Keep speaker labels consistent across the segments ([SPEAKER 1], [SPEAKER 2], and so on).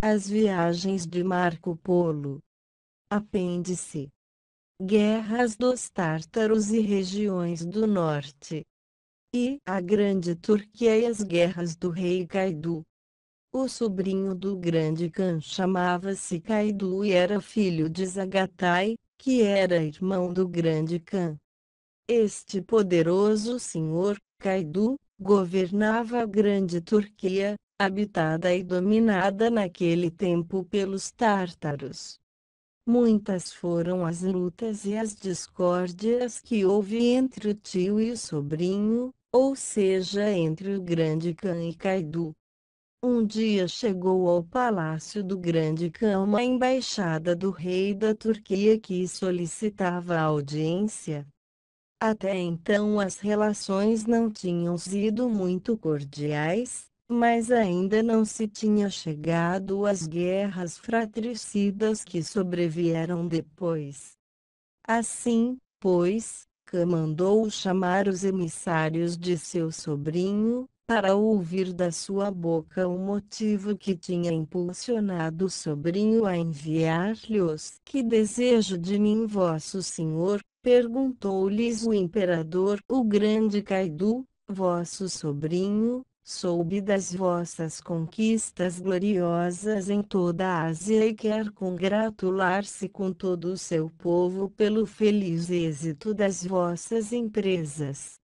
[SPEAKER 1] As viagens de Marco Polo. Apêndice. Guerras dos Tártaros e regiões do norte. E a Grande Turquia e as guerras do rei Caidu. O sobrinho do grande Khan chamava-se Caidu e era filho de Zagatai, que era irmão do grande Khan. Este poderoso senhor, Caidu, governava a Grande Turquia, habitada e dominada naquele tempo pelos tártaros. Muitas foram as lutas e as discórdias que houve entre o tio e o sobrinho, ou seja, entre o grande Khan e Kaidu. Um dia chegou ao palácio do Grande Khan uma embaixada do rei da Turquia que solicitava audiência. Até então as relações não tinham sido muito cordiais, mas ainda não se tinha chegado às guerras fratricidas que sobrevieram depois. Assim, pois, Khan mandou chamar os emissários de seu sobrinho, para ouvir da sua boca o motivo que tinha impulsionado o sobrinho a enviar-lhes. Que desejo de mim vosso senhor? Perguntou-lhes o imperador. O grande Kaidu, vosso sobrinho, soube das vossas conquistas gloriosas em toda a Ásia e quer congratular-se com todo o seu povo pelo feliz êxito das vossas empresas.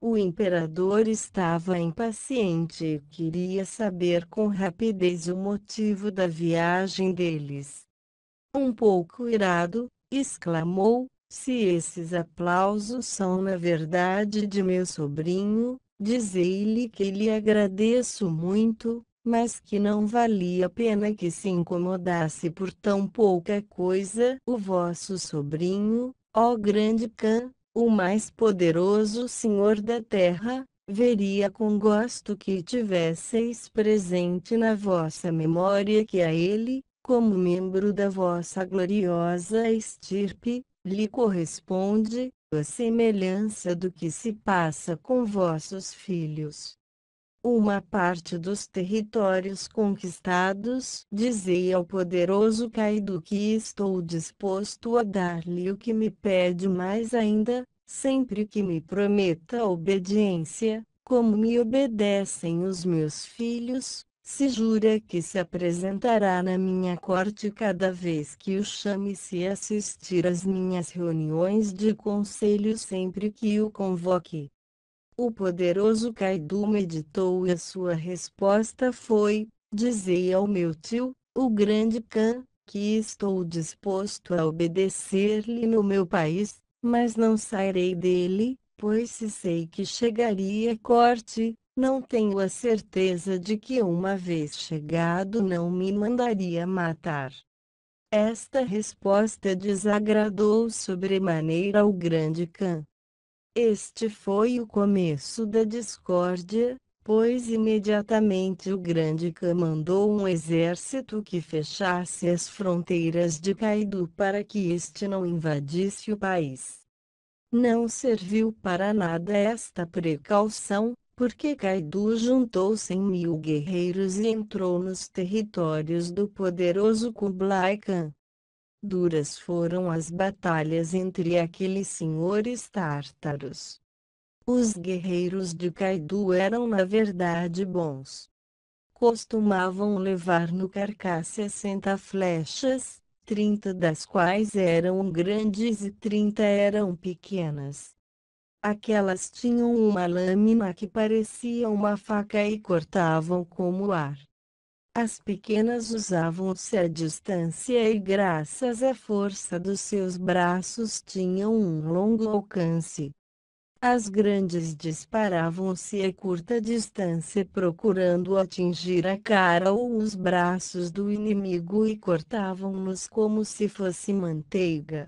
[SPEAKER 1] O imperador estava impaciente e queria saber com rapidez o motivo da viagem deles. Um pouco irado, exclamou: Se esses aplausos são na verdade de meu sobrinho, Dizei-lhe que lhe agradeço muito, mas que não valia a pena que se incomodasse por tão pouca coisa. O vosso sobrinho, ó grande Cã, o mais poderoso senhor da terra, veria com gosto que tivesseis presente na vossa memória que a ele, como membro da vossa gloriosa estirpe, lhe corresponde, a semelhança do que se passa com vossos filhos. Uma parte dos territórios conquistados, dizei ao poderoso caído que estou disposto a dar-lhe o que me pede mais ainda, sempre que me prometa obediência, como me obedecem os meus filhos, se jura que se apresentará na minha corte cada vez que o chame se assistir às minhas reuniões de conselho sempre que o convoque. O poderoso Kaidu meditou e a sua resposta foi, dizei ao meu tio, o grande Khan, que estou disposto a obedecer-lhe no meu país, mas não sairei dele, pois se sei que chegaria à corte, não tenho a certeza de que uma vez chegado não me mandaria matar. Esta resposta desagradou sobremaneira ao grande Khan. Este foi o começo da discórdia, pois imediatamente o grande Khan mandou um exército que fechasse as fronteiras de Kaidu para que este não invadisse o país. Não serviu para nada esta precaução, porque Caidu juntou cem mil guerreiros e entrou nos territórios do poderoso Kublai Khan. Duras foram as batalhas entre aqueles senhores tártaros. Os guerreiros de Caidu eram na verdade bons. Costumavam levar no carcaça 60 flechas, 30 das quais eram grandes e 30 eram pequenas Aquelas tinham uma lâmina que parecia uma faca e cortavam como ar. As pequenas usavam-se à distância e, graças à força dos seus braços, tinham um longo alcance. As grandes disparavam-se a curta distância procurando atingir a cara ou os braços do inimigo e cortavam-nos como se fosse manteiga.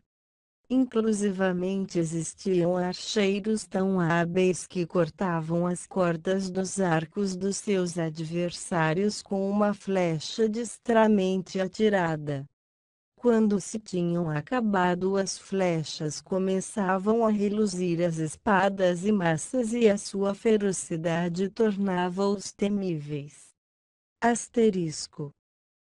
[SPEAKER 1] Inclusivamente existiam archeiros tão hábeis que cortavam as cordas dos arcos dos seus adversários com uma flecha destramente atirada. Quando se tinham acabado as flechas começavam a reluzir as espadas e massas e a sua ferocidade tornava-os temíveis. Asterisco.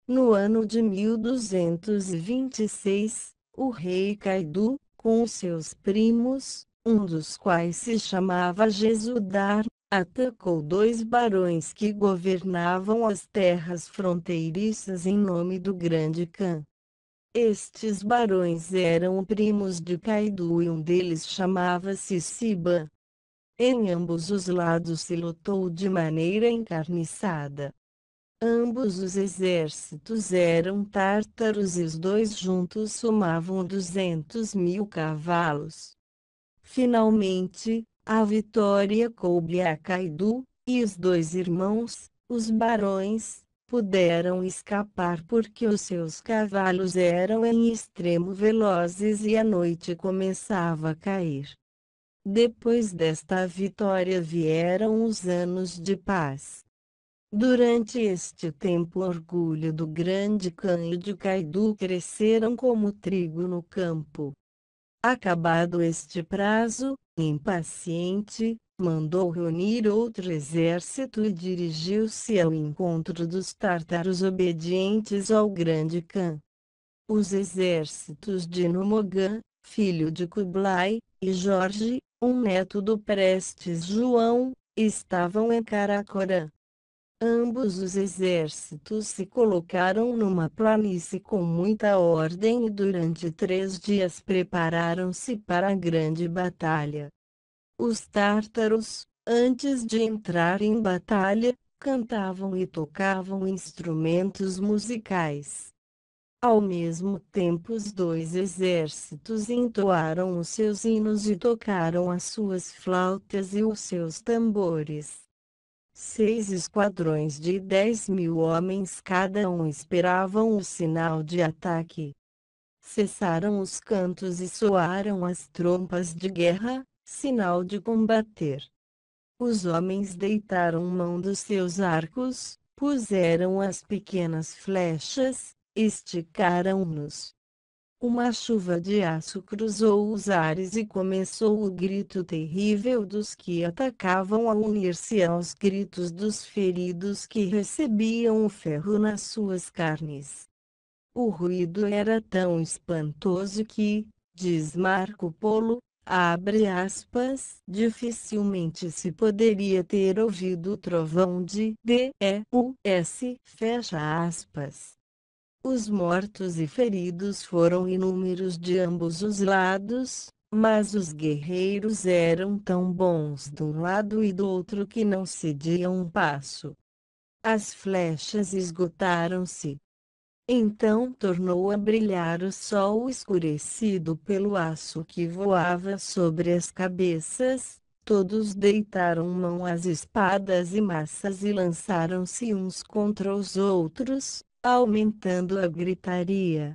[SPEAKER 1] No ano de 1226, o rei Caidu, com seus primos, um dos quais se chamava Jesudar, atacou dois barões que governavam as terras fronteiriças em nome do Grande Khan. Estes barões eram primos de Caidu e um deles chamava-se Siba. Em ambos os lados se lutou de maneira encarniçada. Ambos os exércitos eram tártaros e os dois juntos somavam duzentos mil cavalos. Finalmente, a vitória coube a Kaidu e os dois irmãos, os barões, puderam escapar porque os seus cavalos eram em extremo velozes e a noite começava a cair. Depois desta vitória vieram os anos de paz. Durante este tempo o orgulho do grande e de Caidu cresceram como trigo no campo. Acabado este prazo, impaciente, mandou reunir outro exército e dirigiu-se ao encontro dos tártaros obedientes ao grande Khan. Os exércitos de Numogan, filho de Kublai, e Jorge, um neto do Prestes João, estavam em Karakoram. Ambos os exércitos se colocaram numa planície com muita ordem e durante três dias prepararam-se para a grande batalha. Os tártaros, antes de entrar em batalha, cantavam e tocavam instrumentos musicais. Ao mesmo tempo, os dois exércitos entoaram os seus hinos e tocaram as suas flautas e os seus tambores. Seis esquadrões de dez mil homens cada um esperavam o sinal de ataque. Cessaram os cantos e soaram as trompas de guerra, sinal de combater. Os homens deitaram mão dos seus arcos, puseram as pequenas flechas, esticaram-nos, uma chuva de aço cruzou os ares e começou o grito terrível dos que atacavam a unir-se aos gritos dos feridos que recebiam o ferro nas suas carnes. O ruído era tão espantoso que, diz Marco Polo, abre aspas, dificilmente se poderia ter ouvido o trovão de Deus. fecha aspas. Os mortos e feridos foram inúmeros de ambos os lados, mas os guerreiros eram tão bons de um lado e do outro que não cediam um passo. As flechas esgotaram-se. Então tornou a brilhar o sol escurecido pelo aço que voava sobre as cabeças, Todos deitaram mão às espadas e massas e lançaram-se uns contra os outros, aumentando a gritaria.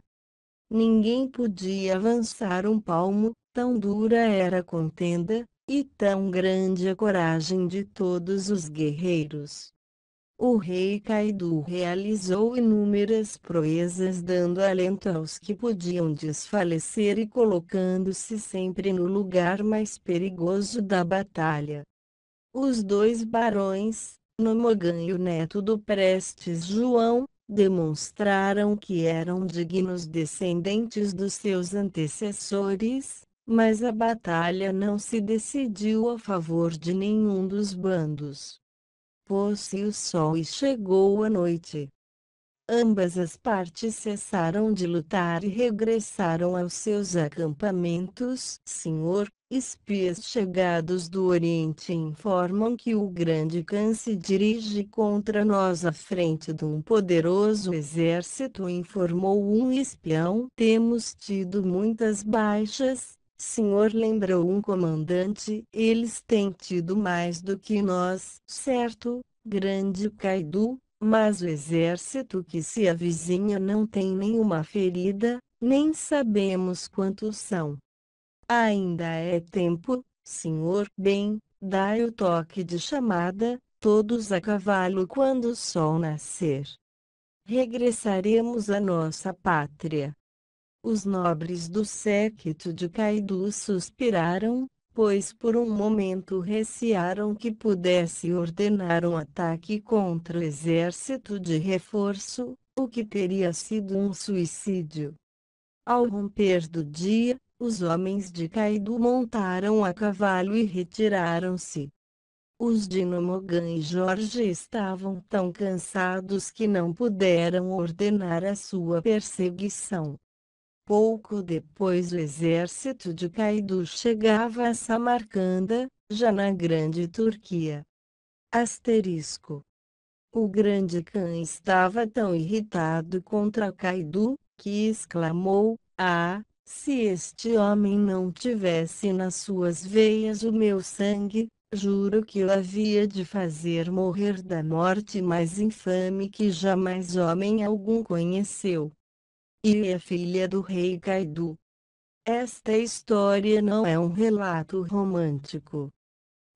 [SPEAKER 1] Ninguém podia avançar um palmo, tão dura era a contenda, e tão grande a coragem de todos os guerreiros. O rei Caidu realizou inúmeras proezas dando alento aos que podiam desfalecer e colocando-se sempre no lugar mais perigoso da batalha. Os dois barões, Nomogan e o neto do Prestes João, demonstraram que eram dignos descendentes dos seus antecessores, mas a batalha não se decidiu a favor de nenhum dos bandos. Pôs-se o sol e chegou a noite ambas as partes cessaram de lutar e regressaram aos seus acampamentos. Senhor, espias chegados do Oriente informam que o grande Khan se dirige contra nós à frente de um poderoso exército, informou um espião. Temos tido muitas baixas. Senhor lembrou um comandante, eles têm tido mais do que nós, certo? Grande Kaidu, mas o exército que se avizinha não tem nenhuma ferida, nem sabemos quantos são. Ainda é tempo, senhor bem, dai o toque de chamada, todos a cavalo quando o sol nascer. Regressaremos à nossa pátria. Os nobres do séquito de Caidu suspiraram, pois por um momento recearam que pudesse ordenar um ataque contra o exército de reforço, o que teria sido um suicídio. Ao romper do dia, os homens de Kaido montaram a cavalo e retiraram-se. Os Nomogan e Jorge estavam tão cansados que não puderam ordenar a sua perseguição. Pouco depois o exército de Caidu chegava a Samarcanda, já na Grande Turquia. Asterisco. O grande Khan estava tão irritado contra Caidu, que exclamou, ah, se este homem não tivesse nas suas veias o meu sangue, juro que o havia de fazer morrer da morte mais infame que jamais homem algum conheceu e a filha do rei Kaidu. Esta história não é um relato romântico.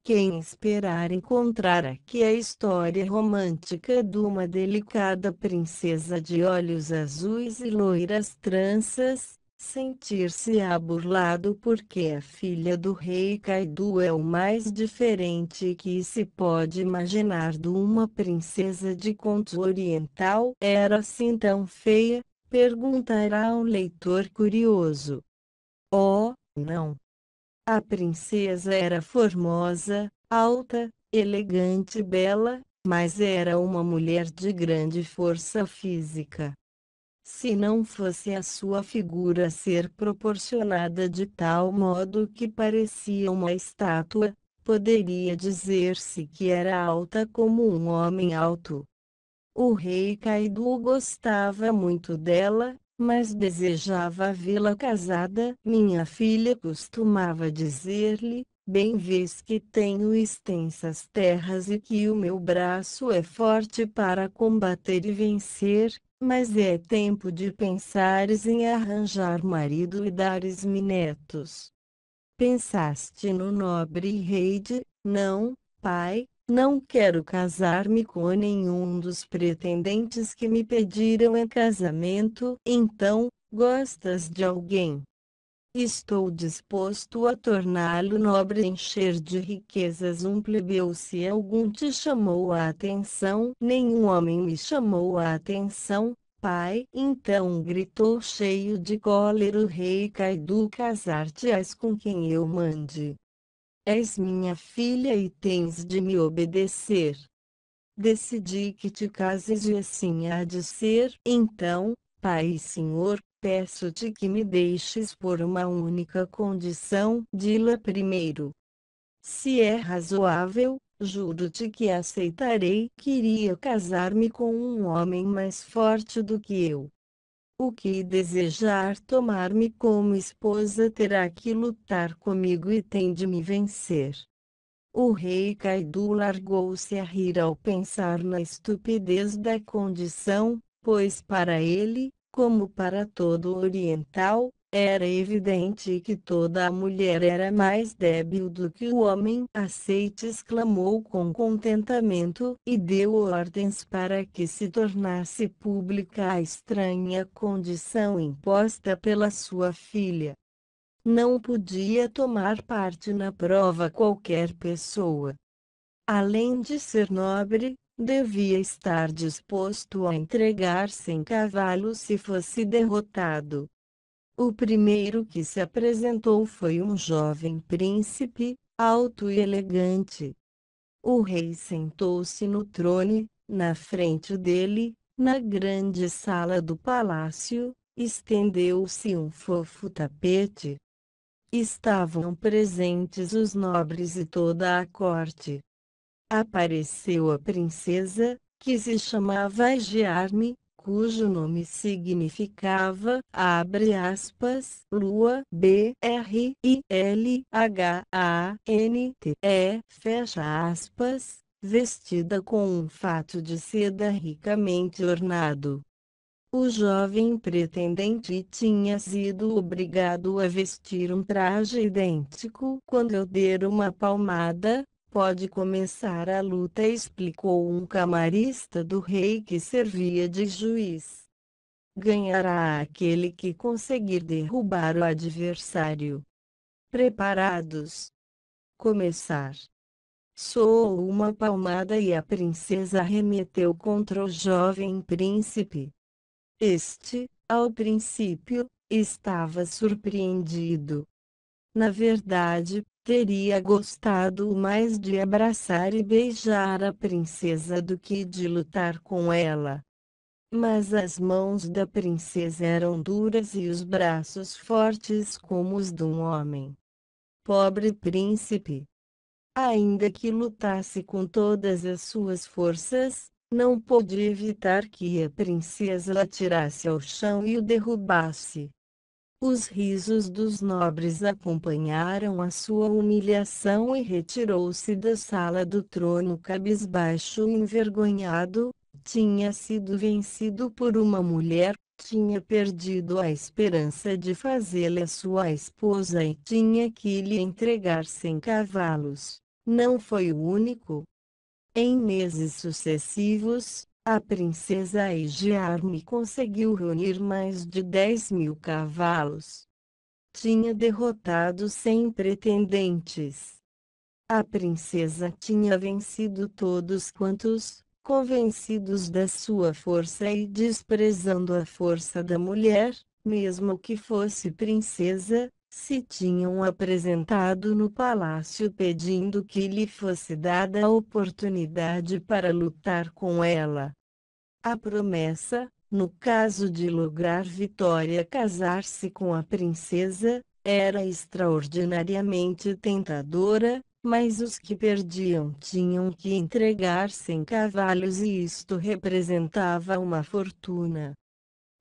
[SPEAKER 1] Quem esperar encontrar aqui a história romântica de uma delicada princesa de olhos azuis e loiras tranças, sentir-se-á burlado porque a filha do rei Kaidu é o mais diferente que se pode imaginar de uma princesa de conto oriental. Era assim tão feia, perguntará um leitor curioso. Oh, não! A princesa era formosa, alta, elegante e bela, mas era uma mulher de grande força física. Se não fosse a sua figura ser proporcionada de tal modo que parecia uma estátua, poderia dizer-se que era alta como um homem alto, o rei Caidu gostava muito dela, mas desejava vê-la casada. Minha filha costumava dizer-lhe, bem vês que tenho extensas terras e que o meu braço é forte para combater e vencer, mas é tempo de pensares em arranjar marido e dares-me netos. Pensaste no nobre rei de, não, pai, não quero casar-me com nenhum dos pretendentes que me pediram em casamento. Então, gostas de alguém? Estou disposto a torná-lo nobre encher de riquezas um plebeu se algum te chamou a atenção. Nenhum homem me chamou a atenção, pai. Então gritou cheio de cólera o rei Caidu casar-te-ás com quem eu mande. És minha filha e tens de me obedecer. Decidi que te cases e assim há de ser. Então, Pai e Senhor, peço-te que me deixes por uma única condição. Dila primeiro. Se é razoável, juro-te que aceitarei. Queria casar-me com um homem mais forte do que eu. O que desejar tomar-me como esposa terá que lutar comigo e tem de me vencer. O rei Kaidu largou-se a rir ao pensar na estupidez da condição, pois para ele, como para todo oriental, era evidente que toda a mulher era mais débil do que o homem. Aceite exclamou com contentamento, e deu ordens para que se tornasse pública a estranha condição imposta pela sua filha. Não podia tomar parte na prova qualquer pessoa. Além de ser nobre, devia estar disposto a entregar-se em cavalo se fosse derrotado. O primeiro que se apresentou foi um jovem príncipe, alto e elegante. O rei sentou-se no trono, na frente dele, na grande sala do palácio, estendeu-se um fofo tapete. Estavam presentes os nobres e toda a corte. Apareceu a princesa, que se chamava Giarme, cujo nome significava, abre aspas, lua, B-R-I-L-H-A-N-T-E, fecha aspas, vestida com um fato de seda ricamente ornado. O jovem pretendente tinha sido obrigado a vestir um traje idêntico quando eu der uma palmada, Pode começar a luta, explicou um camarista do rei que servia de juiz. Ganhará aquele que conseguir derrubar o adversário. Preparados? Começar. Soou uma palmada e a princesa arremeteu contra o jovem príncipe. Este, ao princípio, estava surpreendido. Na verdade, teria gostado mais de abraçar e beijar a princesa do que de lutar com ela. Mas as mãos da princesa eram duras e os braços fortes como os de um homem. Pobre príncipe! Ainda que lutasse com todas as suas forças, não pôde evitar que a princesa atirasse ao chão e o derrubasse. Os risos dos nobres acompanharam a sua humilhação e retirou-se da sala do trono cabisbaixo e envergonhado. Tinha sido vencido por uma mulher, tinha perdido a esperança de fazê-la sua esposa e tinha que lhe entregar sem cavalos. Não foi o único. Em meses sucessivos, a princesa Egearme conseguiu reunir mais de 10 mil cavalos. Tinha derrotado 100 pretendentes. A princesa tinha vencido todos quantos, convencidos da sua força e desprezando a força da mulher, mesmo que fosse princesa, se tinham apresentado no palácio pedindo que lhe fosse dada a oportunidade para lutar com ela. A promessa, no caso de lograr vitória casar-se com a princesa, era extraordinariamente tentadora, mas os que perdiam tinham que entregar-se em cavalos e isto representava uma fortuna.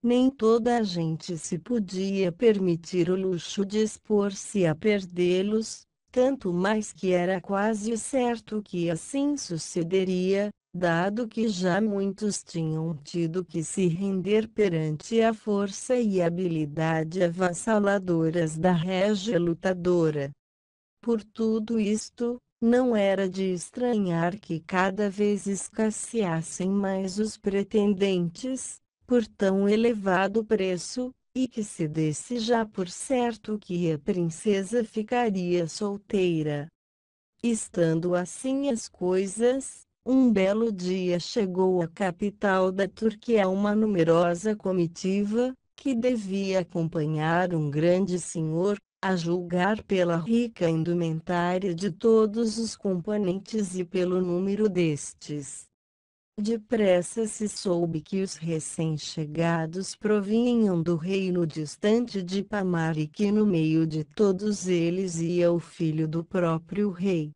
[SPEAKER 1] Nem toda a gente se podia permitir o luxo de expor-se a perdê-los, tanto mais que era quase certo que assim sucederia, dado que já muitos tinham tido que se render perante a força e habilidade avassaladoras da régia lutadora. Por tudo isto, não era de estranhar que cada vez escasseassem mais os pretendentes, por tão elevado preço, e que se desse já por certo que a princesa ficaria solteira. Estando assim as coisas, um belo dia chegou à capital da Turquia uma numerosa comitiva, que devia acompanhar um grande senhor, a julgar pela rica indumentária de todos os componentes e pelo número destes. Depressa se soube que os recém-chegados provinham do reino distante de Pamar e que no meio de todos eles ia o filho do próprio rei.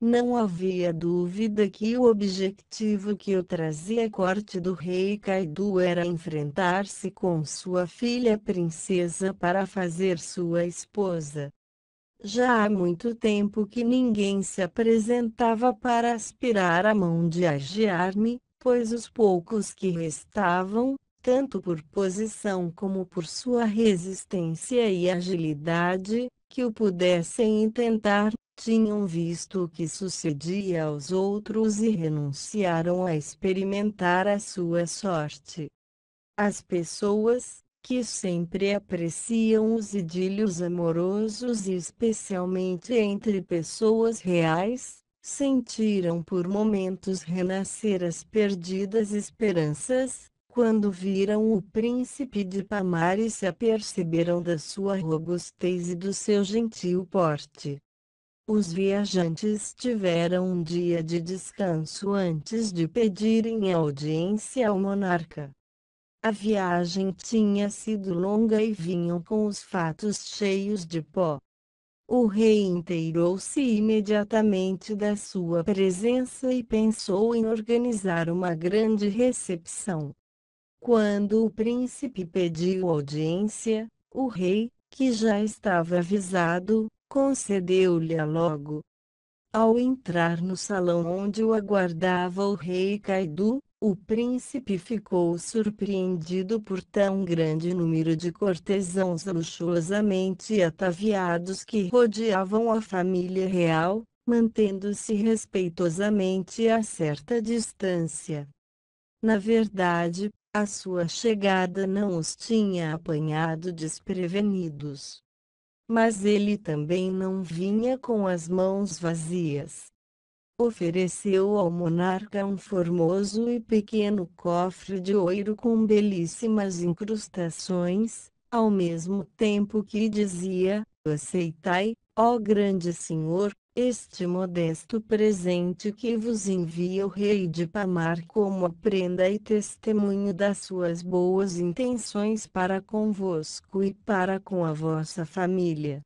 [SPEAKER 1] Não havia dúvida que o objetivo que o trazia à corte do rei Kaidu era enfrentar-se com sua filha princesa para fazer sua esposa. Já há muito tempo que ninguém se apresentava para aspirar a mão de Agiarme, pois os poucos que restavam, tanto por posição como por sua resistência e agilidade, que o pudessem intentar, tinham visto o que sucedia aos outros e renunciaram a experimentar a sua sorte. As pessoas, que sempre apreciam os idílios amorosos e especialmente entre pessoas reais, sentiram por momentos renascer as perdidas esperanças, quando viram o príncipe de Pamar e se aperceberam da sua robustez e do seu gentil porte. Os viajantes tiveram um dia de descanso antes de pedirem audiência ao monarca. A viagem tinha sido longa e vinham com os fatos cheios de pó. O rei inteirou-se imediatamente da sua presença e pensou em organizar uma grande recepção. Quando o príncipe pediu audiência, o rei, que já estava avisado, concedeu-lhe-a logo. Ao entrar no salão onde o aguardava o rei Kaidu, o príncipe ficou surpreendido por tão grande número de cortesãos luxuosamente ataviados que rodeavam a família real, mantendo-se respeitosamente a certa distância. Na verdade, a sua chegada não os tinha apanhado desprevenidos. Mas ele também não vinha com as mãos vazias ofereceu ao monarca um formoso e pequeno cofre de ouro com belíssimas incrustações, ao mesmo tempo que dizia: Aceitai, ó grande senhor, este modesto presente que vos envia o rei de Pamar como prenda e testemunho das suas boas intenções para convosco e para com a vossa família.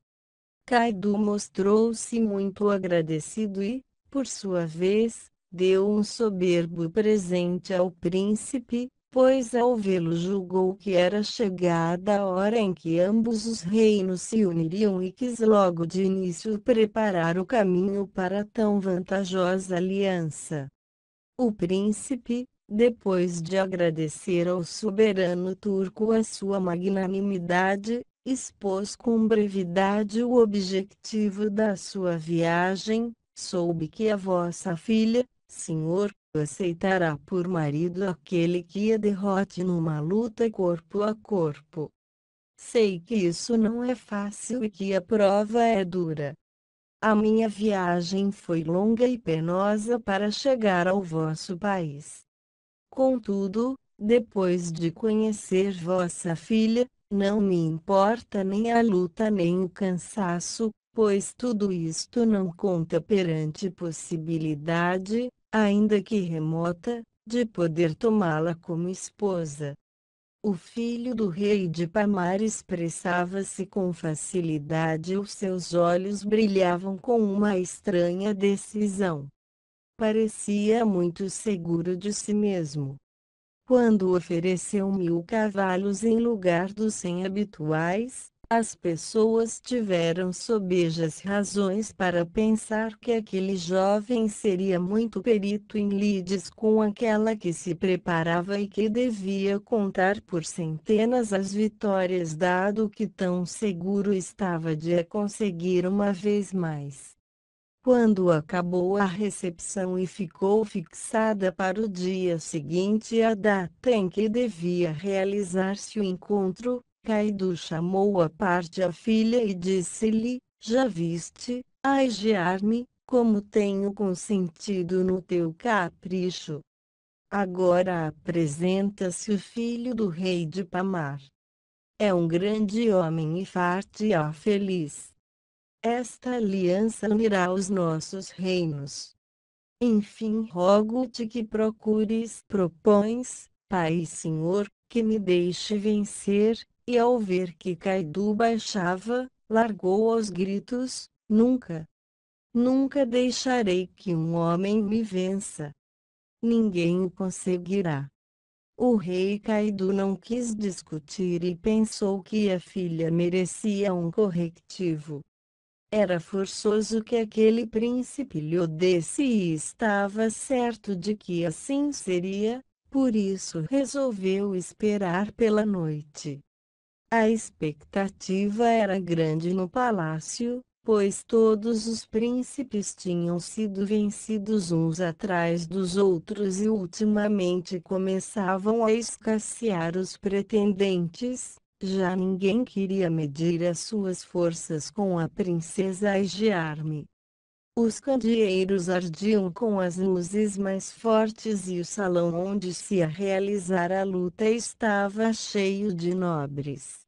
[SPEAKER 1] Caidu mostrou-se muito agradecido e, por sua vez, deu um soberbo presente ao príncipe, pois ao vê-lo julgou que era chegada a hora em que ambos os reinos se uniriam e quis logo de início preparar o caminho para tão vantajosa aliança. O príncipe, depois de agradecer ao soberano turco a sua magnanimidade, expôs com brevidade o objetivo da sua viagem, soube que a vossa filha, senhor, aceitará por marido aquele que a derrote numa luta corpo a corpo. Sei que isso não é fácil e que a prova é dura. A minha viagem foi longa e penosa para chegar ao vosso país. Contudo, depois de conhecer vossa filha, não me importa nem a luta nem o cansaço, pois tudo isto não conta perante possibilidade, ainda que remota, de poder tomá-la como esposa. O filho do rei de Pamar expressava-se com facilidade, e os seus olhos brilhavam com uma estranha decisão. Parecia muito seguro de si mesmo. Quando ofereceu mil cavalos em lugar dos cem habituais, as pessoas tiveram sobejas razões para pensar que aquele jovem seria muito perito em lides com aquela que se preparava e que devia contar por centenas as vitórias dado que tão seguro estava de a conseguir uma vez mais. Quando acabou a recepção e ficou fixada para o dia seguinte a data em que devia realizar-se o encontro, Caidu chamou à parte a filha e disse-lhe, já viste, ai me como tenho consentido no teu capricho. Agora apresenta-se o filho do rei de Pamar. É um grande homem e farte a feliz. Esta aliança unirá os nossos reinos. Enfim rogo-te que procures, propões, Pai e Senhor, que me deixe vencer, e ao ver que Caidu baixava, largou aos gritos, nunca, nunca deixarei que um homem me vença. Ninguém o conseguirá. O rei Caidu não quis discutir e pensou que a filha merecia um corretivo. Era forçoso que aquele príncipe lhe odesse e estava certo de que assim seria, por isso resolveu esperar pela noite. A expectativa era grande no palácio, pois todos os príncipes tinham sido vencidos uns atrás dos outros e ultimamente começavam a escassear os pretendentes, já ninguém queria medir as suas forças com a princesa Egearme. Os candeeiros ardiam com as luzes mais fortes e o salão onde se ia realizar a luta estava cheio de nobres.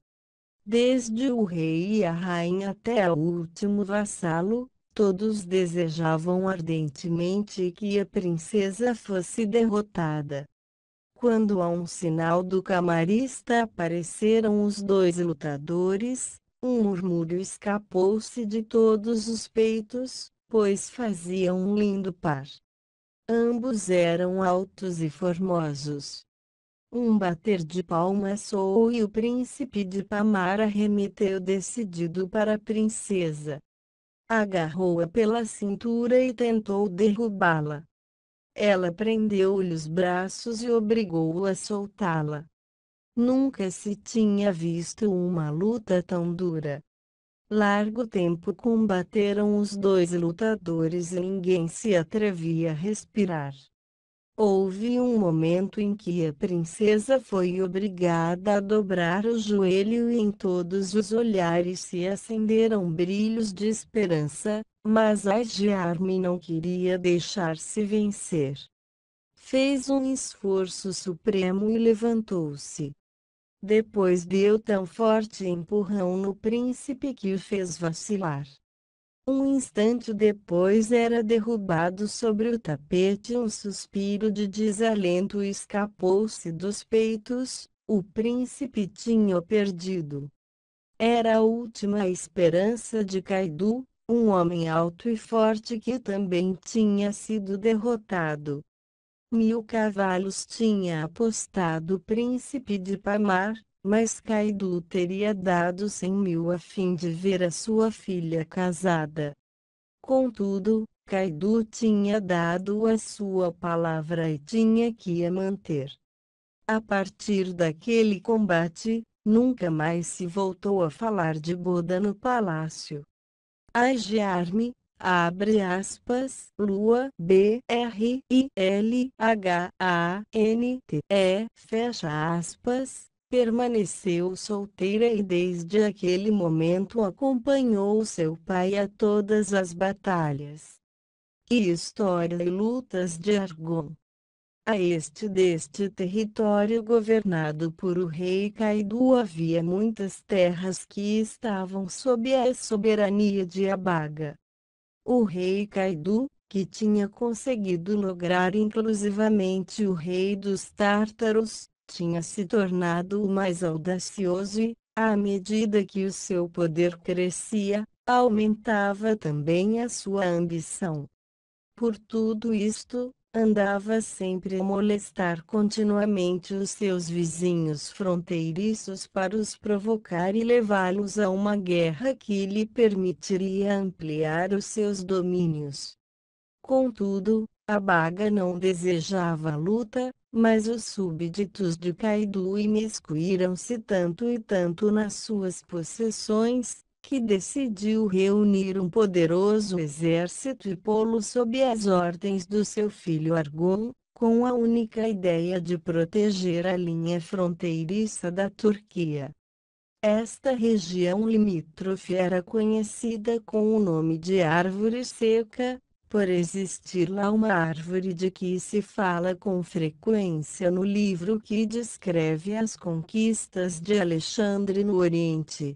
[SPEAKER 1] Desde o rei e a rainha até o último vassalo, todos desejavam ardentemente que a princesa fosse derrotada. Quando a um sinal do camarista apareceram os dois lutadores, um murmúrio escapou-se de todos os peitos, pois faziam um lindo par. Ambos eram altos e formosos, um bater de palmas soou e o príncipe de Pamara remeteu decidido para a princesa. Agarrou-a pela cintura e tentou derrubá-la. Ela prendeu-lhe os braços e obrigou-o a soltá-la. Nunca se tinha visto uma luta tão dura. Largo tempo combateram os dois lutadores e ninguém se atrevia a respirar. Houve um momento em que a princesa foi obrigada a dobrar o joelho e em todos os olhares se acenderam brilhos de esperança, mas a Agiarme não queria deixar-se vencer. Fez um esforço supremo e levantou-se. Depois deu tão forte empurrão no príncipe que o fez vacilar. Um instante depois era derrubado sobre o tapete. Um suspiro de desalento escapou-se dos peitos. O príncipe tinha perdido. Era a última esperança de Kaidu, um homem alto e forte que também tinha sido derrotado. Mil cavalos tinha apostado o príncipe de Pamar, mas Kaidu teria dado cem mil a fim de ver a sua filha casada. Contudo, Kaidu tinha dado a sua palavra e tinha que a manter. A partir daquele combate, nunca mais se voltou a falar de Buda no palácio. Agiarme, abre aspas, lua, B, R, I, L, H, A, N, T, E, fecha aspas, permaneceu solteira e desde aquele momento acompanhou seu pai a todas as batalhas e história e lutas de Argon. A este deste território governado por o rei Caidu havia muitas terras que estavam sob a soberania de Abaga. O rei Caidu, que tinha conseguido lograr inclusivamente o rei dos Tártaros, tinha se tornado o mais audacioso e, à medida que o seu poder crescia, aumentava também a sua ambição. Por tudo isto, andava sempre a molestar continuamente os seus vizinhos fronteiriços para os provocar e levá-los a uma guerra que lhe permitiria ampliar os seus domínios. Contudo, a baga não desejava luta, mas os súbditos de Caidu imiscuíram-se tanto e tanto nas suas possessões, que decidiu reunir um poderoso exército e pô-lo sob as ordens do seu filho Argon, com a única ideia de proteger a linha fronteiriça da Turquia. Esta região limítrofe era conhecida com o nome de Árvore Seca, por existir lá uma árvore de que se fala com frequência no livro que descreve as conquistas de Alexandre no Oriente.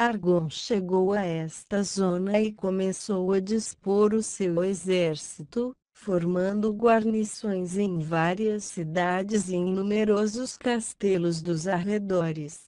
[SPEAKER 1] Argon chegou a esta zona e começou a dispor o seu exército, formando guarnições em várias cidades e em numerosos castelos dos arredores.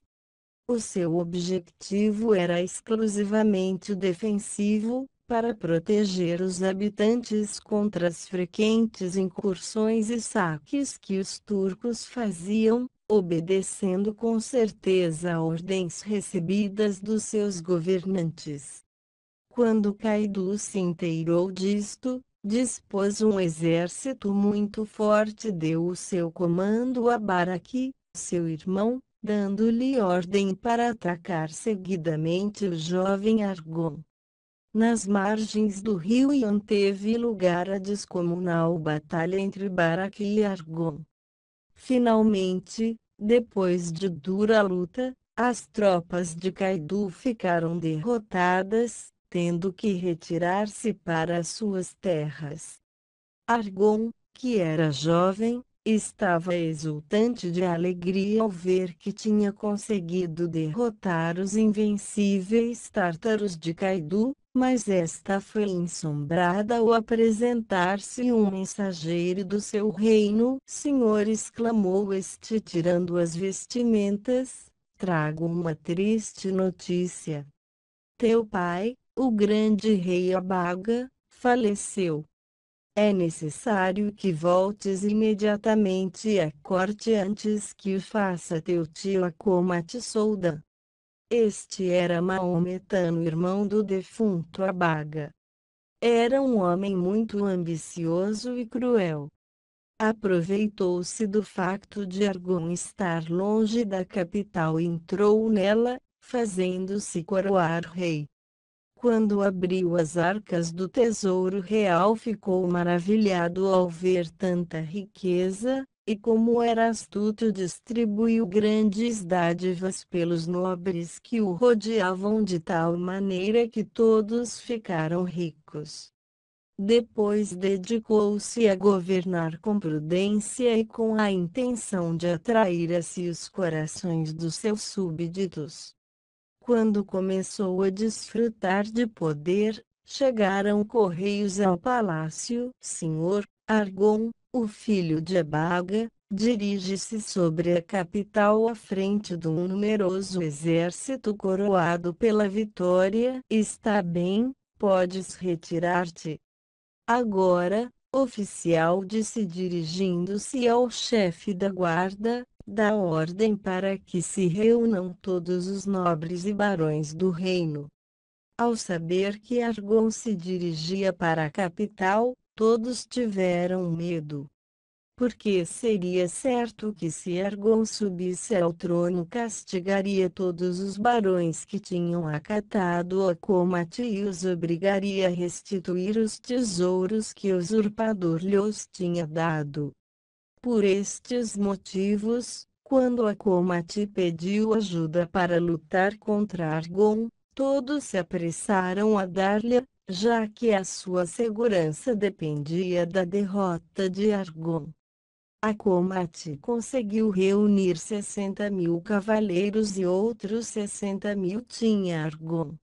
[SPEAKER 1] O seu objetivo era exclusivamente defensivo, para proteger os habitantes contra as frequentes incursões e saques que os turcos faziam, obedecendo com certeza a ordens recebidas dos seus governantes. Quando Caidu se inteirou disto, dispôs um exército muito forte e deu o seu comando a Baraki, seu irmão, dando-lhe ordem para atacar seguidamente o jovem Argon. Nas margens do rio Ian teve lugar a descomunal batalha entre Barak e Argon. Finalmente, depois de dura luta, as tropas de Kaidu ficaram derrotadas, tendo que retirar-se para suas terras. Argon, que era jovem, estava exultante de alegria ao ver que tinha conseguido derrotar os invencíveis tártaros de Kaidu mas esta foi ensombrada ao apresentar-se um mensageiro do seu reino. Senhor, exclamou este, tirando as vestimentas, trago uma triste notícia. Teu pai, o grande rei Abaga, faleceu. É necessário que voltes imediatamente à corte antes que o faça teu tio Solda. Este era maometano irmão do defunto Abaga. Era um homem muito ambicioso e cruel. Aproveitou-se do facto de Argon estar longe da capital e entrou nela, fazendo-se coroar rei. Quando abriu as arcas do tesouro real ficou maravilhado ao ver tanta riqueza, e como era astuto distribuiu grandes dádivas pelos nobres que o rodeavam de tal maneira que todos ficaram ricos. Depois dedicou-se a governar com prudência e com a intenção de atrair a si os corações dos seus súbditos. Quando começou a desfrutar de poder, chegaram correios ao palácio, senhor Argon, o filho de Abaga, dirige-se sobre a capital à frente de um numeroso exército coroado pela vitória. Está bem, podes retirar-te. Agora, oficial disse dirigindo-se ao chefe da guarda, dá ordem para que se reúnam todos os nobres e barões do reino. Ao saber que Argon se dirigia para a capital, Todos tiveram medo. Porque seria certo que se Argon subisse ao trono castigaria todos os barões que tinham acatado a comate e os obrigaria a restituir os tesouros que o usurpador lhes tinha dado. Por estes motivos, quando Akomati pediu ajuda para lutar contra Argon, todos se apressaram a dar-lhe, já que a sua segurança dependia da derrota de Argon. A conseguiu reunir 60 mil cavaleiros e outros 60 mil tinha Argon.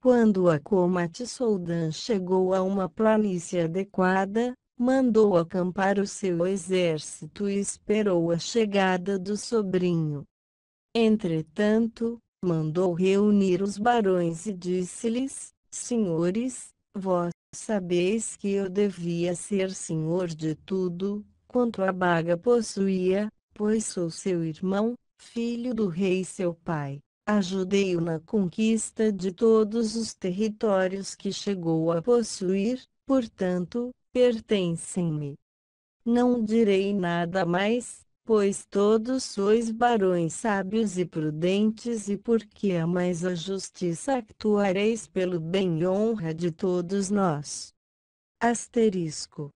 [SPEAKER 1] Quando a Comate Soldan chegou a uma planície adequada, mandou acampar o seu exército e esperou a chegada do sobrinho. Entretanto, mandou reunir os barões e disse-lhes, Senhores, vós sabeis que eu devia ser senhor de tudo, quanto a baga possuía, pois sou seu irmão, filho do rei seu pai. Ajudei-o na conquista de todos os territórios que chegou a possuir, portanto, pertencem-me. Não direi nada mais, pois todos sois barões sábios e prudentes e porque amais a justiça actuareis pelo bem e honra de todos nós. Asterisco.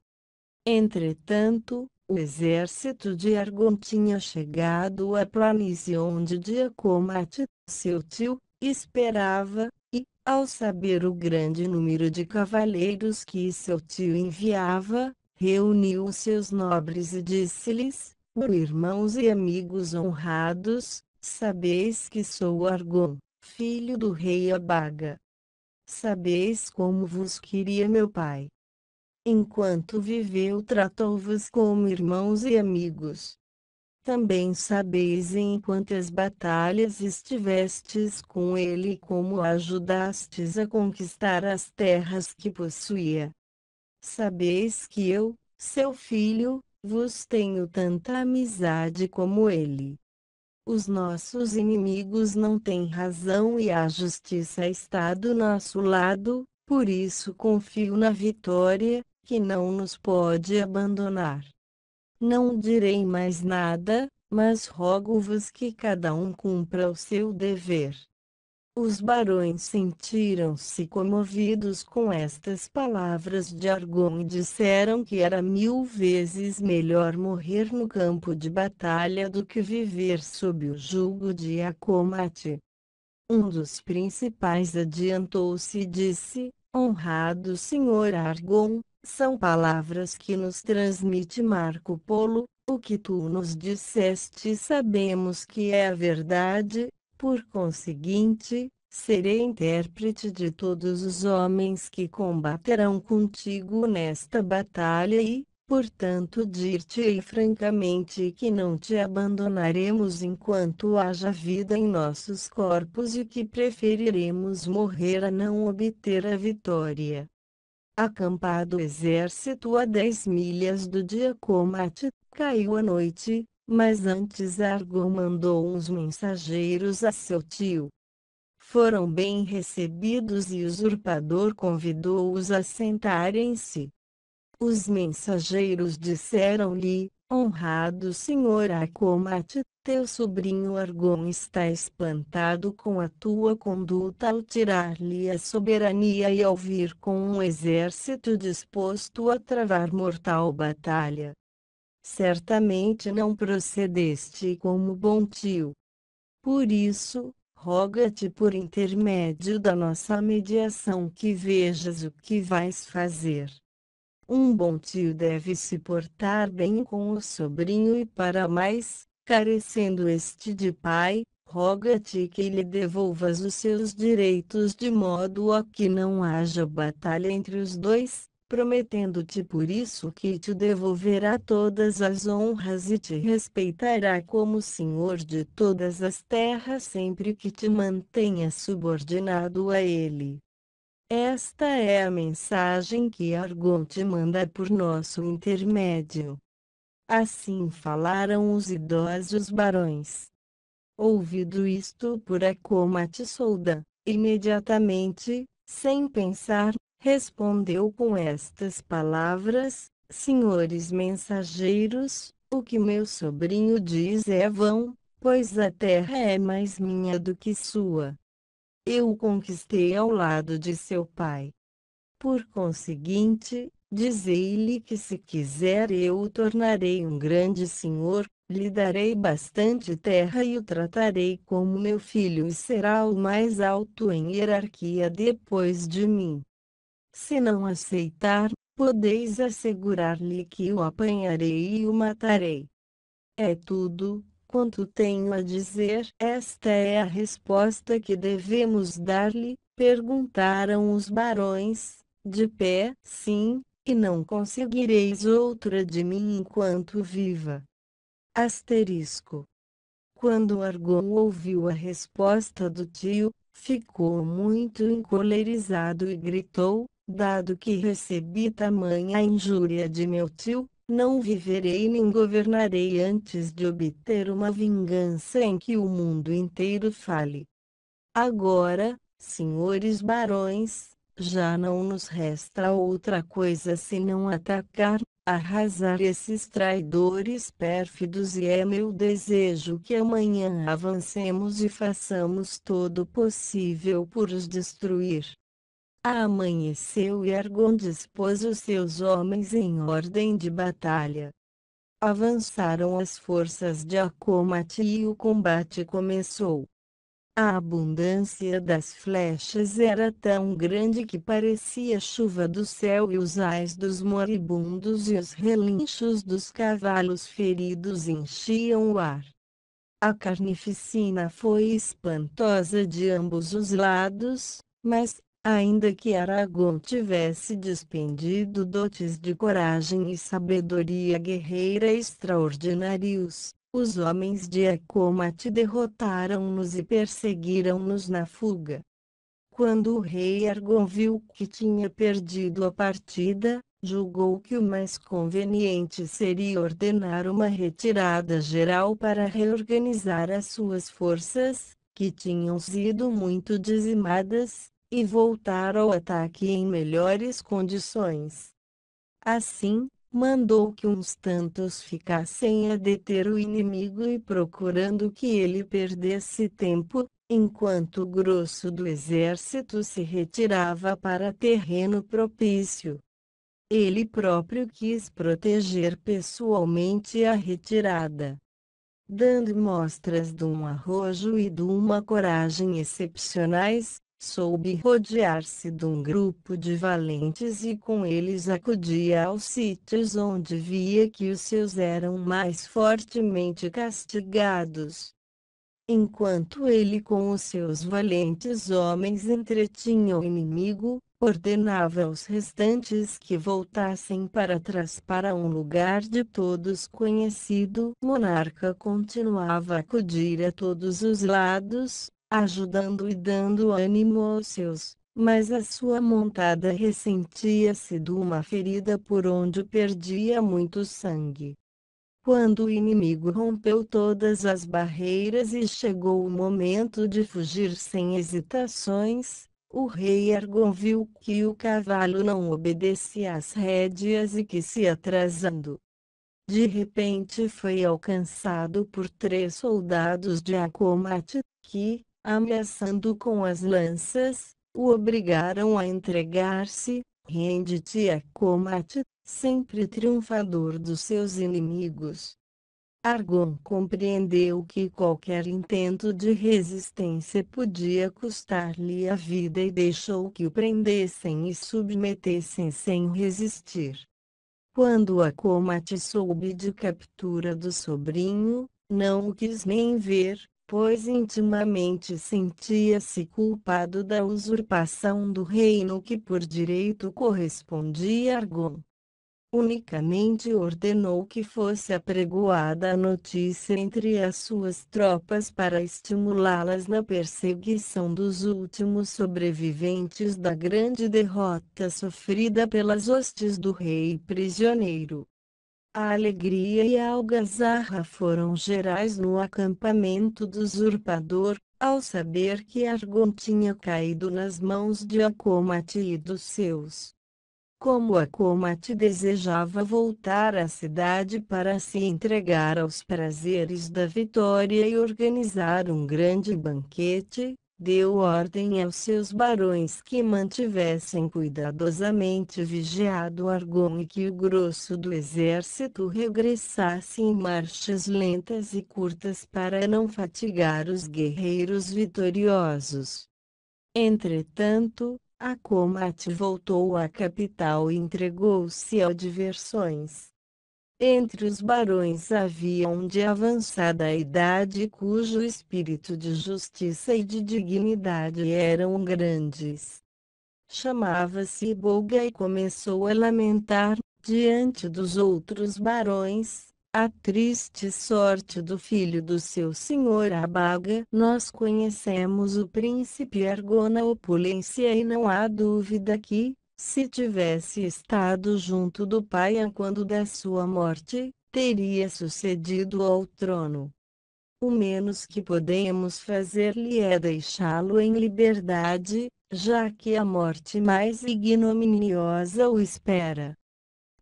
[SPEAKER 1] Entretanto, o exército de Argon tinha chegado à planície onde Diacomate, seu tio, esperava, e, ao saber o grande número de cavaleiros que seu tio enviava, reuniu seus nobres e disse-lhes, por irmãos e amigos honrados, sabeis que sou Argon, filho do rei Abaga. Sabeis como vos queria meu pai. Enquanto viveu tratou-vos como irmãos e amigos. Também sabeis em quantas batalhas estivestes com ele e como ajudastes a conquistar as terras que possuía. Sabeis que eu, seu filho, vos tenho tanta amizade como ele. Os nossos inimigos não têm razão e a justiça está do nosso lado, por isso confio na vitória, que não nos pode abandonar. Não direi mais nada, mas rogo-vos que cada um cumpra o seu dever. Os barões sentiram-se comovidos com estas palavras de Argon e disseram que era mil vezes melhor morrer no campo de batalha do que viver sob o jugo de Acomate. Um dos principais adiantou-se e disse, honrado senhor Argon, são palavras que nos transmite Marco Polo, o que tu nos disseste sabemos que é a verdade, por conseguinte, serei intérprete de todos os homens que combaterão contigo nesta batalha e, portanto, dir-te-ei francamente que não te abandonaremos enquanto haja vida em nossos corpos e que preferiremos morrer a não obter a vitória. Acampado o exército a dez milhas do dia combate, caiu a noite, mas antes Argon mandou uns mensageiros a seu tio. Foram bem recebidos e o usurpador convidou-os a sentarem-se. Os mensageiros disseram-lhe, honrado senhor Acomate, teu sobrinho Argon está espantado com a tua conduta ao tirar-lhe a soberania e ao vir com um exército disposto a travar mortal batalha certamente não procedeste como bom tio. Por isso, roga-te por intermédio da nossa mediação que vejas o que vais fazer. Um bom tio deve se portar bem com o sobrinho e para mais, carecendo este de pai, roga-te que lhe devolvas os seus direitos de modo a que não haja batalha entre os dois, prometendo-te por isso que te devolverá todas as honras e te respeitará como senhor de todas as terras sempre que te mantenha subordinado a ele. Esta é a mensagem que Argon te manda por nosso intermédio. Assim falaram os idosos barões. Ouvido isto por Acomate Solda, imediatamente, sem pensar, respondeu com estas palavras: Senhores mensageiros, o que meu sobrinho diz é vão, pois a terra é mais minha do que sua. Eu o conquistei ao lado de seu pai. Por conseguinte, dizei-lhe que se quiser eu o tornarei um grande senhor, lhe darei bastante terra e o tratarei como meu filho e será o mais alto em hierarquia depois de mim. Se não aceitar, podeis assegurar-lhe que o apanharei e o matarei. É tudo, quanto tenho a dizer. Esta é a resposta que devemos dar-lhe, perguntaram os barões, de pé, sim, e não conseguireis outra de mim enquanto viva. Asterisco. Quando Argon ouviu a resposta do tio, ficou muito encolerizado e gritou, dado que recebi tamanha injúria de meu tio, não viverei nem governarei antes de obter uma vingança em que o mundo inteiro fale. Agora, senhores barões, já não nos resta outra coisa senão atacar, arrasar esses traidores pérfidos e é meu desejo que amanhã avancemos e façamos todo o possível por os destruir. Amanheceu e Argon dispôs os seus homens em ordem de batalha. Avançaram as forças de Acomate e o combate começou. A abundância das flechas era tão grande que parecia chuva do céu e os ais dos moribundos e os relinchos dos cavalos feridos enchiam o ar. A carnificina foi espantosa de ambos os lados, mas ainda que Aragorn tivesse despendido dotes de coragem e sabedoria guerreira extraordinários, os homens de te derrotaram-nos e perseguiram-nos na fuga. Quando o rei Argon viu que tinha perdido a partida, julgou que o mais conveniente seria ordenar uma retirada geral para reorganizar as suas forças, que tinham sido muito dizimadas, e voltar ao ataque em melhores condições. Assim, mandou que uns tantos ficassem a deter o inimigo e procurando que ele perdesse tempo, enquanto o grosso do exército se retirava para terreno propício. Ele próprio quis proteger pessoalmente a retirada, dando mostras de um arrojo e de uma coragem excepcionais, soube rodear-se de um grupo de valentes e com eles acudia aos sítios onde via que os seus eram mais fortemente castigados. Enquanto ele com os seus valentes homens entretinha o inimigo, ordenava aos restantes que voltassem para trás para um lugar de todos conhecido. Monarca continuava a acudir a todos os lados, ajudando e dando ânimo aos seus, mas a sua montada ressentia-se de uma ferida por onde perdia muito sangue. Quando o inimigo rompeu todas as barreiras e chegou o momento de fugir sem hesitações, o rei Argon viu que o cavalo não obedecia às rédeas e que se atrasando. De repente foi alcançado por três soldados de Acomate, que, ameaçando com as lanças, o obrigaram a entregar-se, rende-te a combate, sempre triunfador dos seus inimigos. Argon compreendeu que qualquer intento de resistência podia custar-lhe a vida e deixou que o prendessem e submetessem sem resistir. Quando Acomate soube de captura do sobrinho, não o quis nem ver, pois intimamente sentia-se culpado da usurpação do reino que por direito correspondia a Argon. Unicamente ordenou que fosse apregoada a notícia entre as suas tropas para estimulá-las na perseguição dos últimos sobreviventes da grande derrota sofrida pelas hostes do rei prisioneiro. A alegria e a algazarra foram gerais no acampamento do usurpador, ao saber que Argon tinha caído nas mãos de Acomate e dos seus. Como Acomate desejava voltar à cidade para se entregar aos prazeres da vitória e organizar um grande banquete, deu ordem aos seus barões que mantivessem cuidadosamente vigiado Argon e que o grosso do exército regressasse em marchas lentas e curtas para não fatigar os guerreiros vitoriosos. Entretanto, a voltou à capital e entregou-se a diversões. Entre os barões havia um de avançada idade cujo espírito de justiça e de dignidade eram grandes. Chamava-se Bolga e começou a lamentar, diante dos outros barões, a triste sorte do filho do seu senhor Abaga. Nós conhecemos o príncipe Argona opulência e não há dúvida que, se tivesse estado junto do pai quando da sua morte, teria sucedido ao trono. O menos que podemos fazer-lhe é deixá-lo em liberdade, já que a morte mais ignominiosa o espera.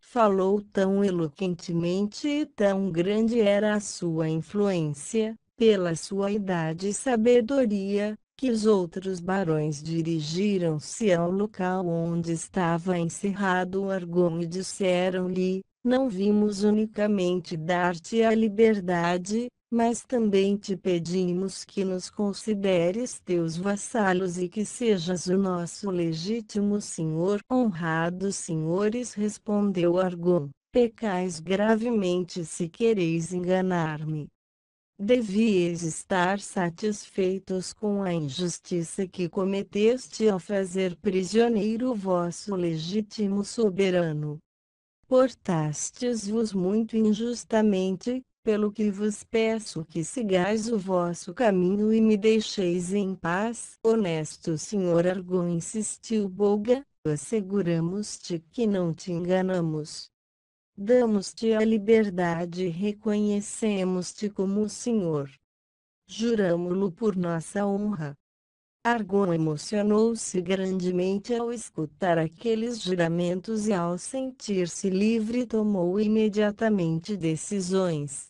[SPEAKER 1] Falou tão eloquentemente e tão grande era a sua influência, pela sua idade e sabedoria, que os outros barões dirigiram-se ao local onde estava encerrado o Argon e disseram-lhe: Não vimos unicamente dar-te a liberdade, mas também te pedimos que nos consideres teus vassalos e que sejas o nosso legítimo senhor. Honrados senhores, respondeu Argon, pecais gravemente se quereis enganar-me. Devias estar satisfeitos com a injustiça que cometeste ao fazer prisioneiro vosso legítimo soberano. Portastes-vos muito injustamente, pelo que vos peço que sigais o vosso caminho e me deixeis em paz. Honesto senhor Argon insistiu Bolga, asseguramos-te que não te enganamos. Damos-te a liberdade e reconhecemos-te como o Senhor. Juramos-lo por nossa honra. Argon emocionou-se grandemente ao escutar aqueles juramentos e ao sentir-se livre tomou imediatamente decisões.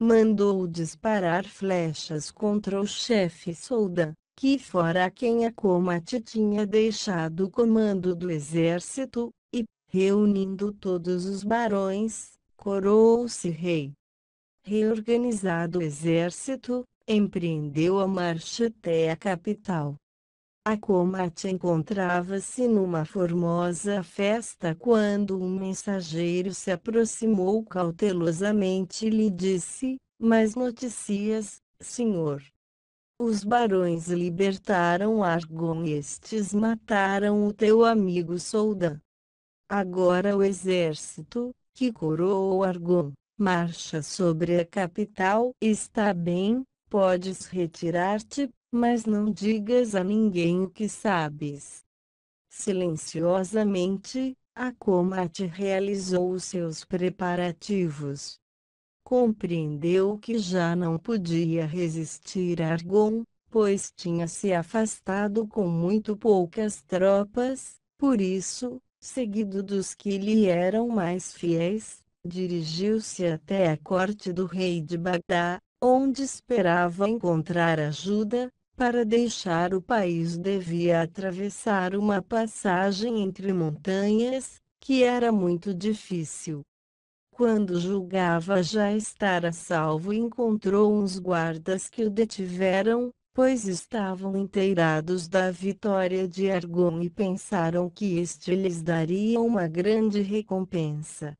[SPEAKER 1] Mandou disparar flechas contra o chefe Solda, que fora quem a Comate tinha deixado o comando do exército, reunindo todos os barões, coroou-se rei. Reorganizado o exército, empreendeu a marcha até a capital. A Comate encontrava-se numa formosa festa quando um mensageiro se aproximou cautelosamente e lhe disse, "Mais notícias, senhor. Os barões libertaram Argon e estes mataram o teu amigo soldado." Agora o exército, que coroou Argon, marcha sobre a capital. Está bem, podes retirar-te, mas não digas a ninguém o que sabes. Silenciosamente, a te realizou os seus preparativos. Compreendeu que já não podia resistir a Argon, pois tinha se afastado com muito poucas tropas, por isso, seguido dos que lhe eram mais fiéis, dirigiu-se até a corte do rei de Bagdá, onde esperava encontrar ajuda, para deixar o país devia atravessar uma passagem entre montanhas, que era muito difícil. Quando julgava já estar a salvo, encontrou uns guardas que o detiveram, pois estavam inteirados da vitória de Argon e pensaram que este lhes daria uma grande recompensa.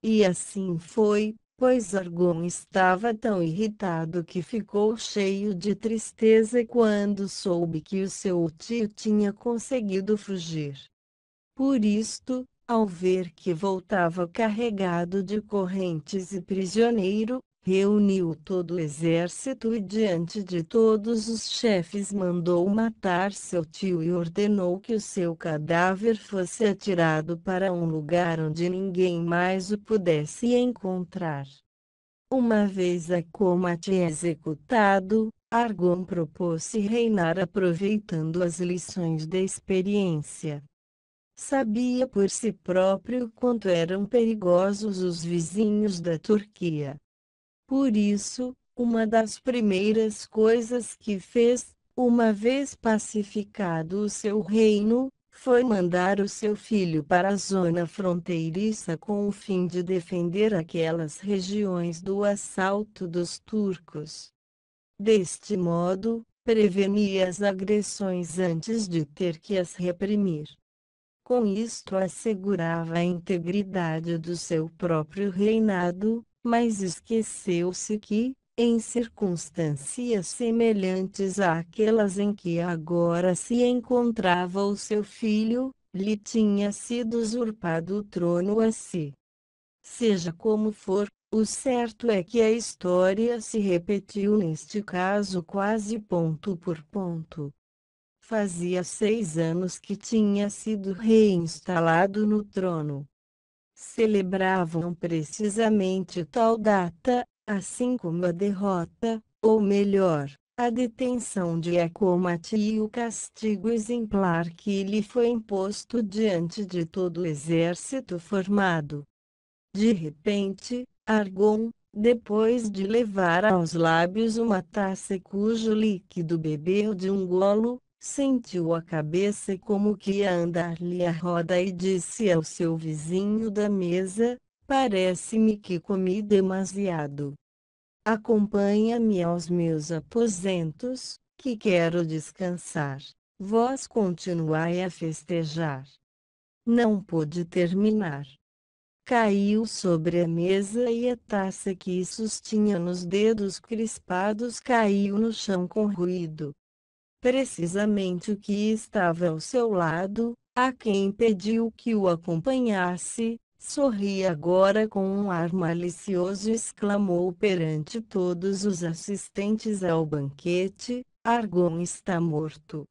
[SPEAKER 1] E assim foi, pois Argon estava tão irritado que ficou cheio de tristeza quando soube que o seu tio tinha conseguido fugir. Por isto, ao ver que voltava carregado de correntes e prisioneiro, reuniu todo o exército e diante de todos os chefes mandou matar seu tio e ordenou que o seu cadáver fosse atirado para um lugar onde ninguém mais o pudesse encontrar. Uma vez Acomate executado, Argon propôs-se reinar aproveitando as lições da experiência. Sabia por si próprio quanto eram perigosos os vizinhos da Turquia por isso, uma das primeiras coisas que fez, uma vez pacificado o seu reino, foi mandar o seu filho para a zona fronteiriça com o fim de defender aquelas regiões do assalto dos turcos. Deste modo, prevenia as agressões antes de ter que as reprimir. Com isto assegurava a integridade do seu próprio reinado, mas esqueceu-se que, em circunstâncias semelhantes àquelas em que agora se encontrava o seu filho, lhe tinha sido usurpado o trono a si. Seja como for, o certo é que a história se repetiu neste caso quase ponto por ponto. Fazia seis anos que tinha sido reinstalado no trono celebravam precisamente tal data, assim como a derrota, ou melhor, a detenção de Ecomati e o castigo exemplar que lhe foi imposto diante de todo o exército formado. De repente, Argon, depois de levar aos lábios uma taça cujo líquido bebeu de um golo, sentiu a cabeça como que ia andar-lhe a roda e disse ao seu vizinho da mesa: Parece-me que comi demasiado. Acompanha-me aos meus aposentos, que quero descansar. Vós continuai a festejar. Não pôde terminar. Caiu sobre a mesa e a taça que sustinha nos dedos crispados caiu no chão com ruído precisamente o que estava ao seu lado, a quem pediu que o acompanhasse, sorria agora com um ar malicioso e exclamou perante todos os assistentes ao banquete, Argon está morto.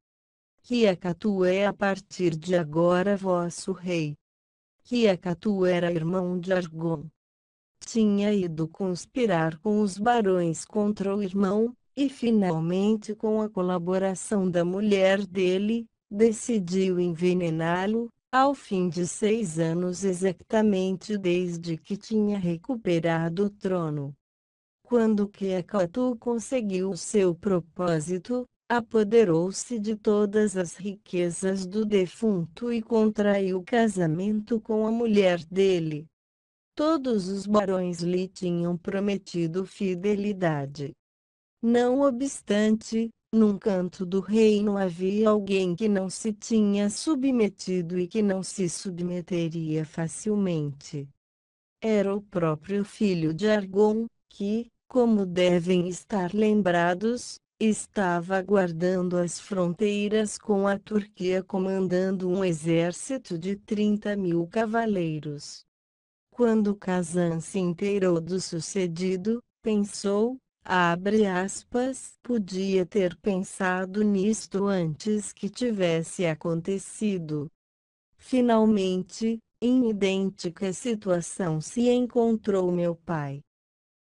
[SPEAKER 1] Kiakatu é a partir de agora vosso rei. Kiakatu era irmão de Argon. Tinha ido conspirar com os barões contra o irmão, e finalmente com a colaboração da mulher dele, decidiu envenená-lo, ao fim de seis anos exatamente desde que tinha recuperado o trono. Quando Kiakatu conseguiu seu propósito, apoderou-se de todas as riquezas do defunto e contraiu casamento com a mulher dele. Todos os barões lhe tinham prometido fidelidade. Não obstante, num canto do reino havia alguém que não se tinha submetido e que não se submeteria facilmente. Era o próprio filho de Argon, que, como devem estar lembrados, estava guardando as fronteiras com a Turquia comandando um exército de 30 mil cavaleiros. Quando Kazan se inteirou do sucedido, pensou, abre aspas, podia ter pensado nisto antes que tivesse acontecido. Finalmente, em idêntica situação se encontrou meu pai.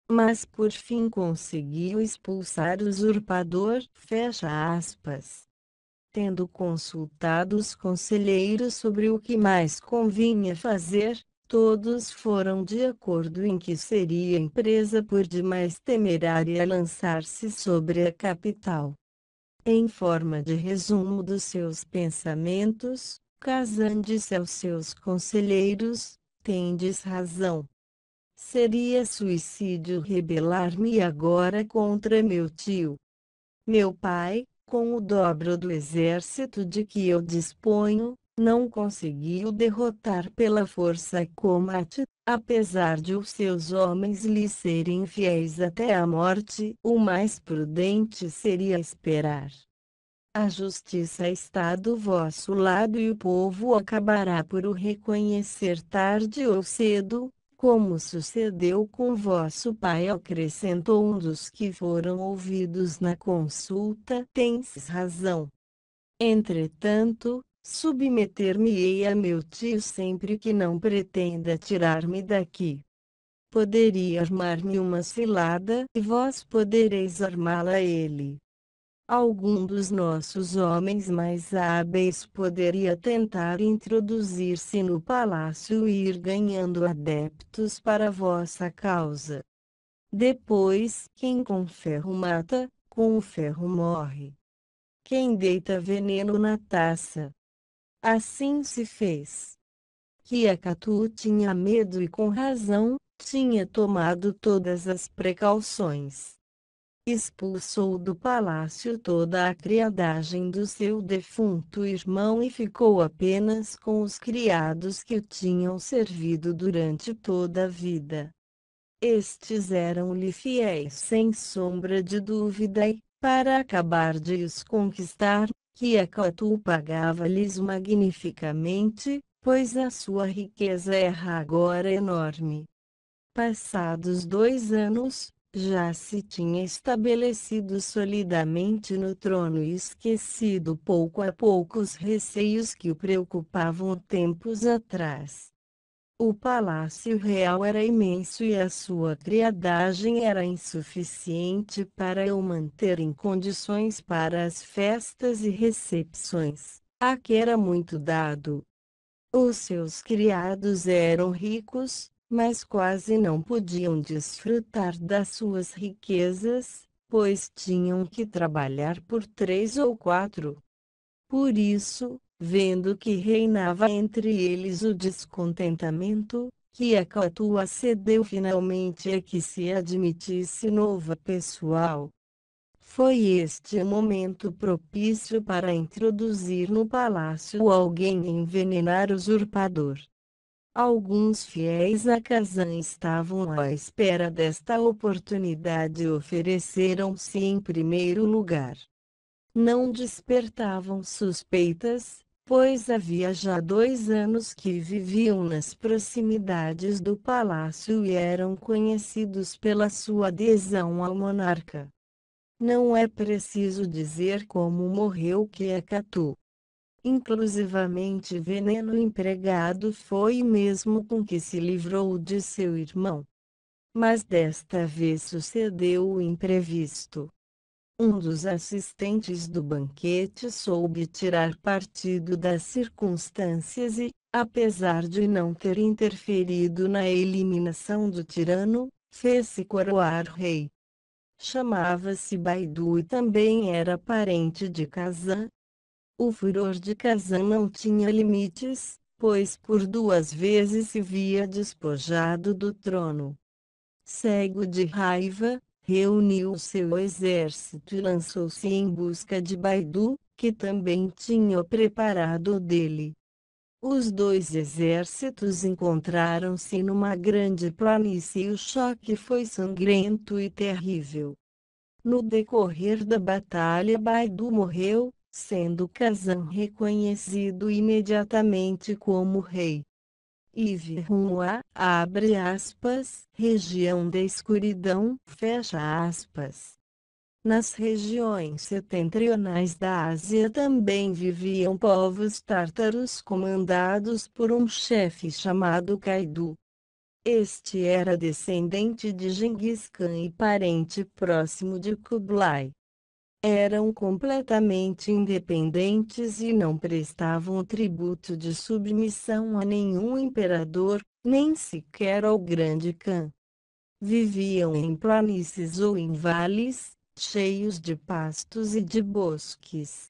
[SPEAKER 1] Mas por fim conseguiu expulsar o usurpador, fecha aspas. Tendo consultado os conselheiros sobre o que mais convinha fazer, Todos foram de acordo em que seria empresa por demais temerária lançar-se sobre a capital. Em forma de resumo dos seus pensamentos, Kazan disse aos seus conselheiros, tendes razão. Seria suicídio rebelar-me agora contra meu tio. Meu pai, com o dobro do exército de que eu disponho, não conseguiu derrotar pela força Komate, apesar de os seus homens lhe serem fiéis até a morte, o mais prudente seria esperar. A justiça está do vosso lado e o povo acabará por o reconhecer tarde ou cedo, como sucedeu com vosso pai, acrescentou um dos que foram ouvidos na consulta. Tens razão. Entretanto, Submeter-me-ei a meu tio sempre que não pretenda tirar-me daqui. Poderia armar-me uma cilada e vós podereis armá-la a ele. Algum dos nossos homens mais hábeis poderia tentar introduzir-se no palácio e ir ganhando adeptos para vossa causa. Depois, quem com ferro mata, com o ferro morre. Quem deita veneno na taça, Assim se fez. Kiakatu tinha medo e com razão, tinha tomado todas as precauções. Expulsou do palácio toda a criadagem do seu defunto irmão e ficou apenas com os criados que o tinham servido durante toda a vida. Estes eram-lhe fiéis sem sombra de dúvida e, para acabar de os conquistar, que a Catu pagava-lhes magnificamente, pois a sua riqueza era é agora enorme. Passados dois anos, já se tinha estabelecido solidamente no trono e esquecido pouco a pouco os receios que o preocupavam tempos atrás. O palácio real era imenso e a sua criadagem era insuficiente para o manter em condições para as festas e recepções, a que era muito dado. Os seus criados eram ricos, mas quase não podiam desfrutar das suas riquezas, pois tinham que trabalhar por três ou quatro. Por isso, vendo que reinava entre eles o descontentamento, que a Catua cedeu finalmente a que se admitisse nova pessoal. Foi este o momento propício para introduzir no palácio alguém envenenar o usurpador. Alguns fiéis a Kazan estavam à espera desta oportunidade e ofereceram-se em primeiro lugar. Não despertavam suspeitas, pois havia já dois anos que viviam nas proximidades do palácio e eram conhecidos pela sua adesão ao monarca. Não é preciso dizer como morreu Kiakatu. É Inclusivamente veneno empregado foi mesmo com que se livrou de seu irmão. Mas desta vez sucedeu o imprevisto um dos assistentes do banquete soube tirar partido das circunstâncias e, apesar de não ter interferido na eliminação do tirano, fez-se coroar rei. Chamava-se Baidu e também era parente de Kazan. O furor de Kazan não tinha limites, pois por duas vezes se via despojado do trono. Cego de raiva, reuniu seu exército e lançou-se em busca de Baidu, que também tinha preparado dele. Os dois exércitos encontraram-se numa grande planície e o choque foi sangrento e terrível. No decorrer da batalha Baidu morreu, sendo Kazan reconhecido imediatamente como rei. Ive rumo abre aspas, região da escuridão, fecha aspas. Nas regiões setentrionais da Ásia também viviam povos tártaros comandados por um chefe chamado Kaidu. Este era descendente de Genghis Khan e parente próximo de Kublai eram completamente independentes e não prestavam tributo de submissão a nenhum imperador, nem sequer ao grande Khan. Viviam em planícies ou em vales, cheios de pastos e de bosques.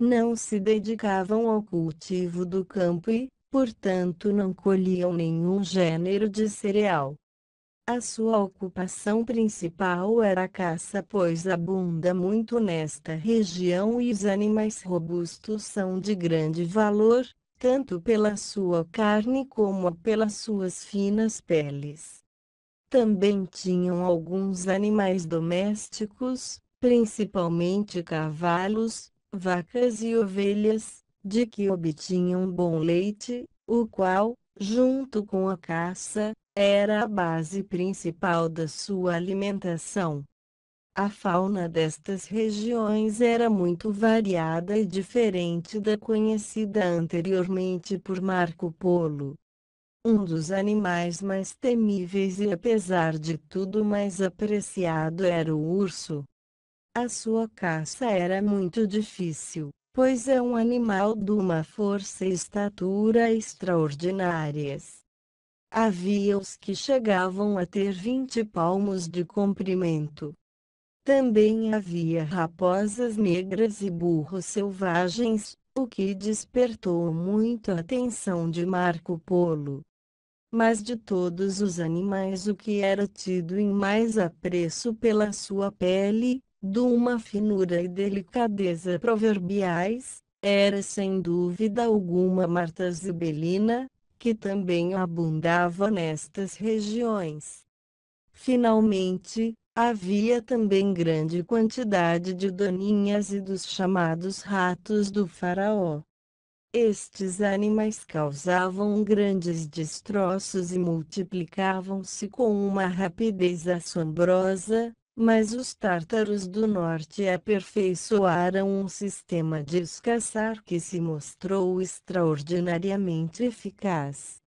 [SPEAKER 1] Não se dedicavam ao cultivo do campo e, portanto, não colhiam nenhum gênero de cereal. A sua ocupação principal era a caça pois abunda muito nesta região e os animais robustos são de grande valor, tanto pela sua carne como pelas suas finas peles. Também tinham alguns animais domésticos, principalmente cavalos, vacas e ovelhas, de que obtinham bom leite, o qual, junto com a caça, era a base principal da sua alimentação. A fauna destas regiões era muito variada e diferente da conhecida anteriormente por Marco Polo. Um dos animais mais temíveis e apesar de tudo mais apreciado era o urso. A sua caça era muito difícil, pois é um animal de uma força e estatura extraordinárias. Havia os que chegavam a ter vinte palmos de comprimento. Também havia raposas negras e burros selvagens, o que despertou muito a atenção de Marco Polo. Mas de todos os animais o que era tido em mais apreço pela sua pele, de uma finura e delicadeza proverbiais, era sem dúvida alguma Marta Zibelina, que também abundava nestas regiões. Finalmente, havia também grande quantidade de doninhas e dos chamados ratos do faraó. Estes animais causavam grandes destroços e multiplicavam-se com uma rapidez assombrosa, mas os tártaros do norte aperfeiçoaram um sistema de escassar que se mostrou extraordinariamente eficaz.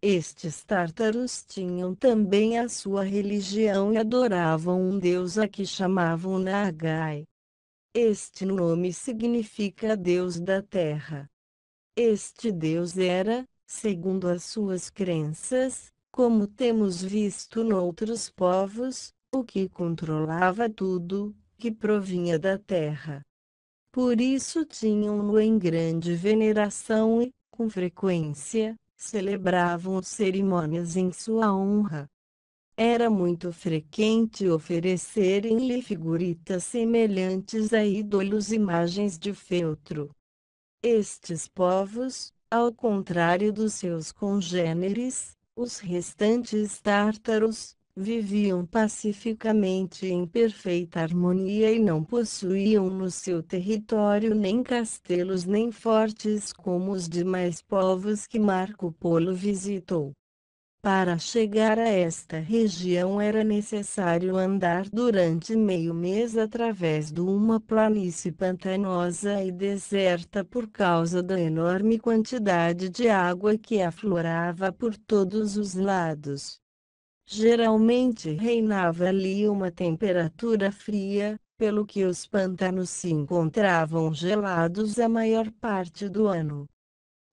[SPEAKER 1] Estes tártaros tinham também a sua religião e adoravam um deus a que chamavam Nagai. Este nome significa Deus da Terra. Este Deus era, segundo as suas crenças, como temos visto noutros povos, o que controlava tudo, que provinha da terra. Por isso tinham-no em grande veneração e, com frequência, celebravam cerimônias em sua honra. Era muito frequente oferecerem-lhe figuritas semelhantes a ídolos imagens de feltro. Estes povos, ao contrário dos seus congêneres, os restantes tártaros, viviam pacificamente em perfeita harmonia e não possuíam no seu território nem castelos nem fortes como os demais povos que Marco Polo visitou. Para chegar a esta região era necessário andar durante meio mês através de uma planície pantanosa e deserta por causa da enorme quantidade de água que aflorava por todos os lados. Geralmente reinava ali uma temperatura fria, pelo que os pântanos se encontravam gelados a maior parte do ano.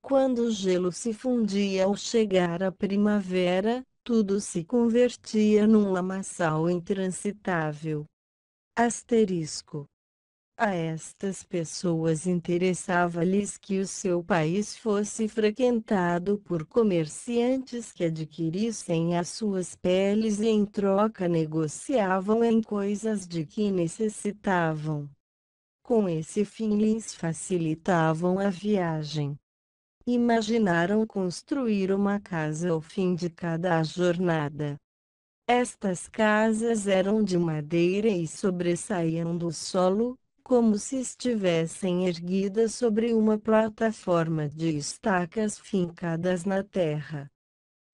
[SPEAKER 1] Quando o gelo se fundia ao chegar a primavera, tudo se convertia num lamaçal intransitável. Asterisco a estas pessoas interessava-lhes que o seu país fosse frequentado por comerciantes que adquirissem as suas peles e em troca negociavam em coisas de que necessitavam. Com esse fim lhes facilitavam a viagem. Imaginaram construir uma casa ao fim de cada jornada. Estas casas eram de madeira e sobressaíam do solo, como se estivessem erguidas sobre uma plataforma de estacas fincadas na terra.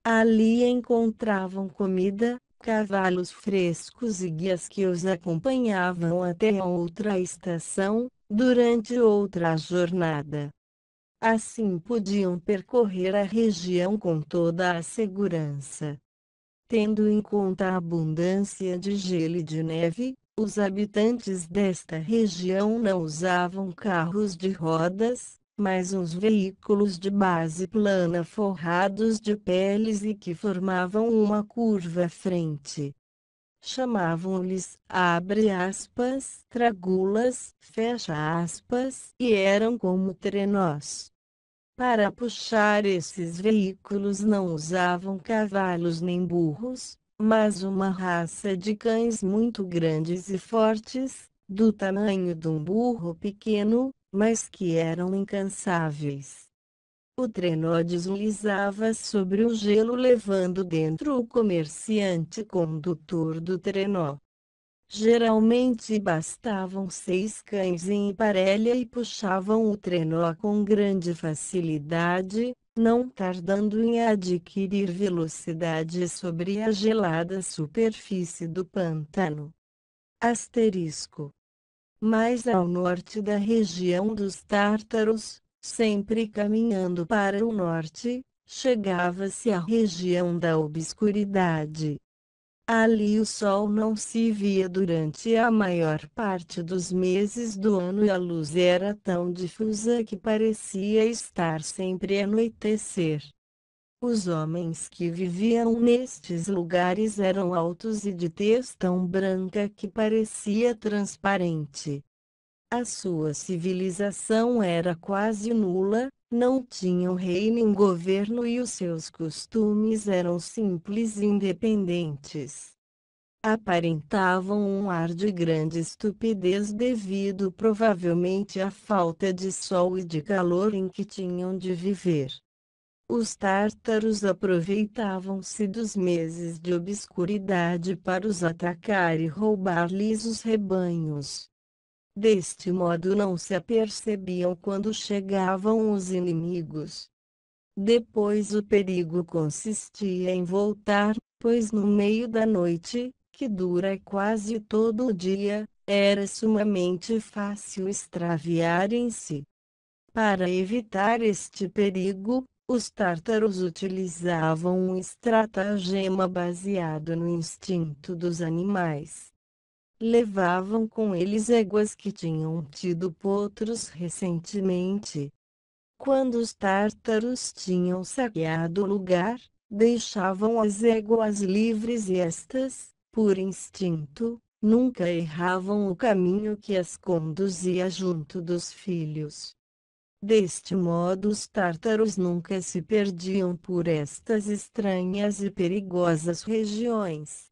[SPEAKER 1] Ali encontravam comida, cavalos frescos e guias que os acompanhavam até a outra estação, durante outra jornada. Assim podiam percorrer a região com toda a segurança. Tendo em conta a abundância de gelo e de neve, os habitantes desta região não usavam carros de rodas, mas uns veículos de base plana forrados de peles e que formavam uma curva à frente. Chamavam-lhes, abre aspas, tragulas, fecha aspas, e eram como trenós. Para puxar esses veículos não usavam cavalos nem burros, mas uma raça de cães muito grandes e fortes, do tamanho de um burro pequeno, mas que eram incansáveis. O trenó deslizava sobre o gelo levando dentro o comerciante condutor do trenó. Geralmente bastavam seis cães em parelha e puxavam o trenó com grande facilidade, não tardando em adquirir velocidade sobre a gelada superfície do pântano. Asterisco. Mais ao norte da região dos Tártaros, sempre caminhando para o norte, chegava-se à região da obscuridade, Ali o sol não se via durante a maior parte dos meses do ano e a luz era tão difusa que parecia estar sempre a anoitecer. Os homens que viviam nestes lugares eram altos e de tez tão branca que parecia transparente. A sua civilização era quase nula, não tinham rei nem governo e os seus costumes eram simples e independentes. Aparentavam um ar de grande estupidez devido provavelmente à falta de sol e de calor em que tinham de viver. Os tártaros aproveitavam-se dos meses de obscuridade para os atacar e roubar-lhes os rebanhos. Deste modo não se apercebiam quando chegavam os inimigos. Depois o perigo consistia em voltar, pois no meio da noite, que dura quase todo o dia, era sumamente fácil extraviarem-se. Para evitar este perigo, os tártaros utilizavam um estratagema baseado no instinto dos animais levavam com eles éguas que tinham tido potros recentemente. Quando os tártaros tinham saqueado o lugar, deixavam as éguas livres e estas, por instinto, nunca erravam o caminho que as conduzia junto dos filhos. Deste modo, os tártaros nunca se perdiam por estas estranhas e perigosas regiões.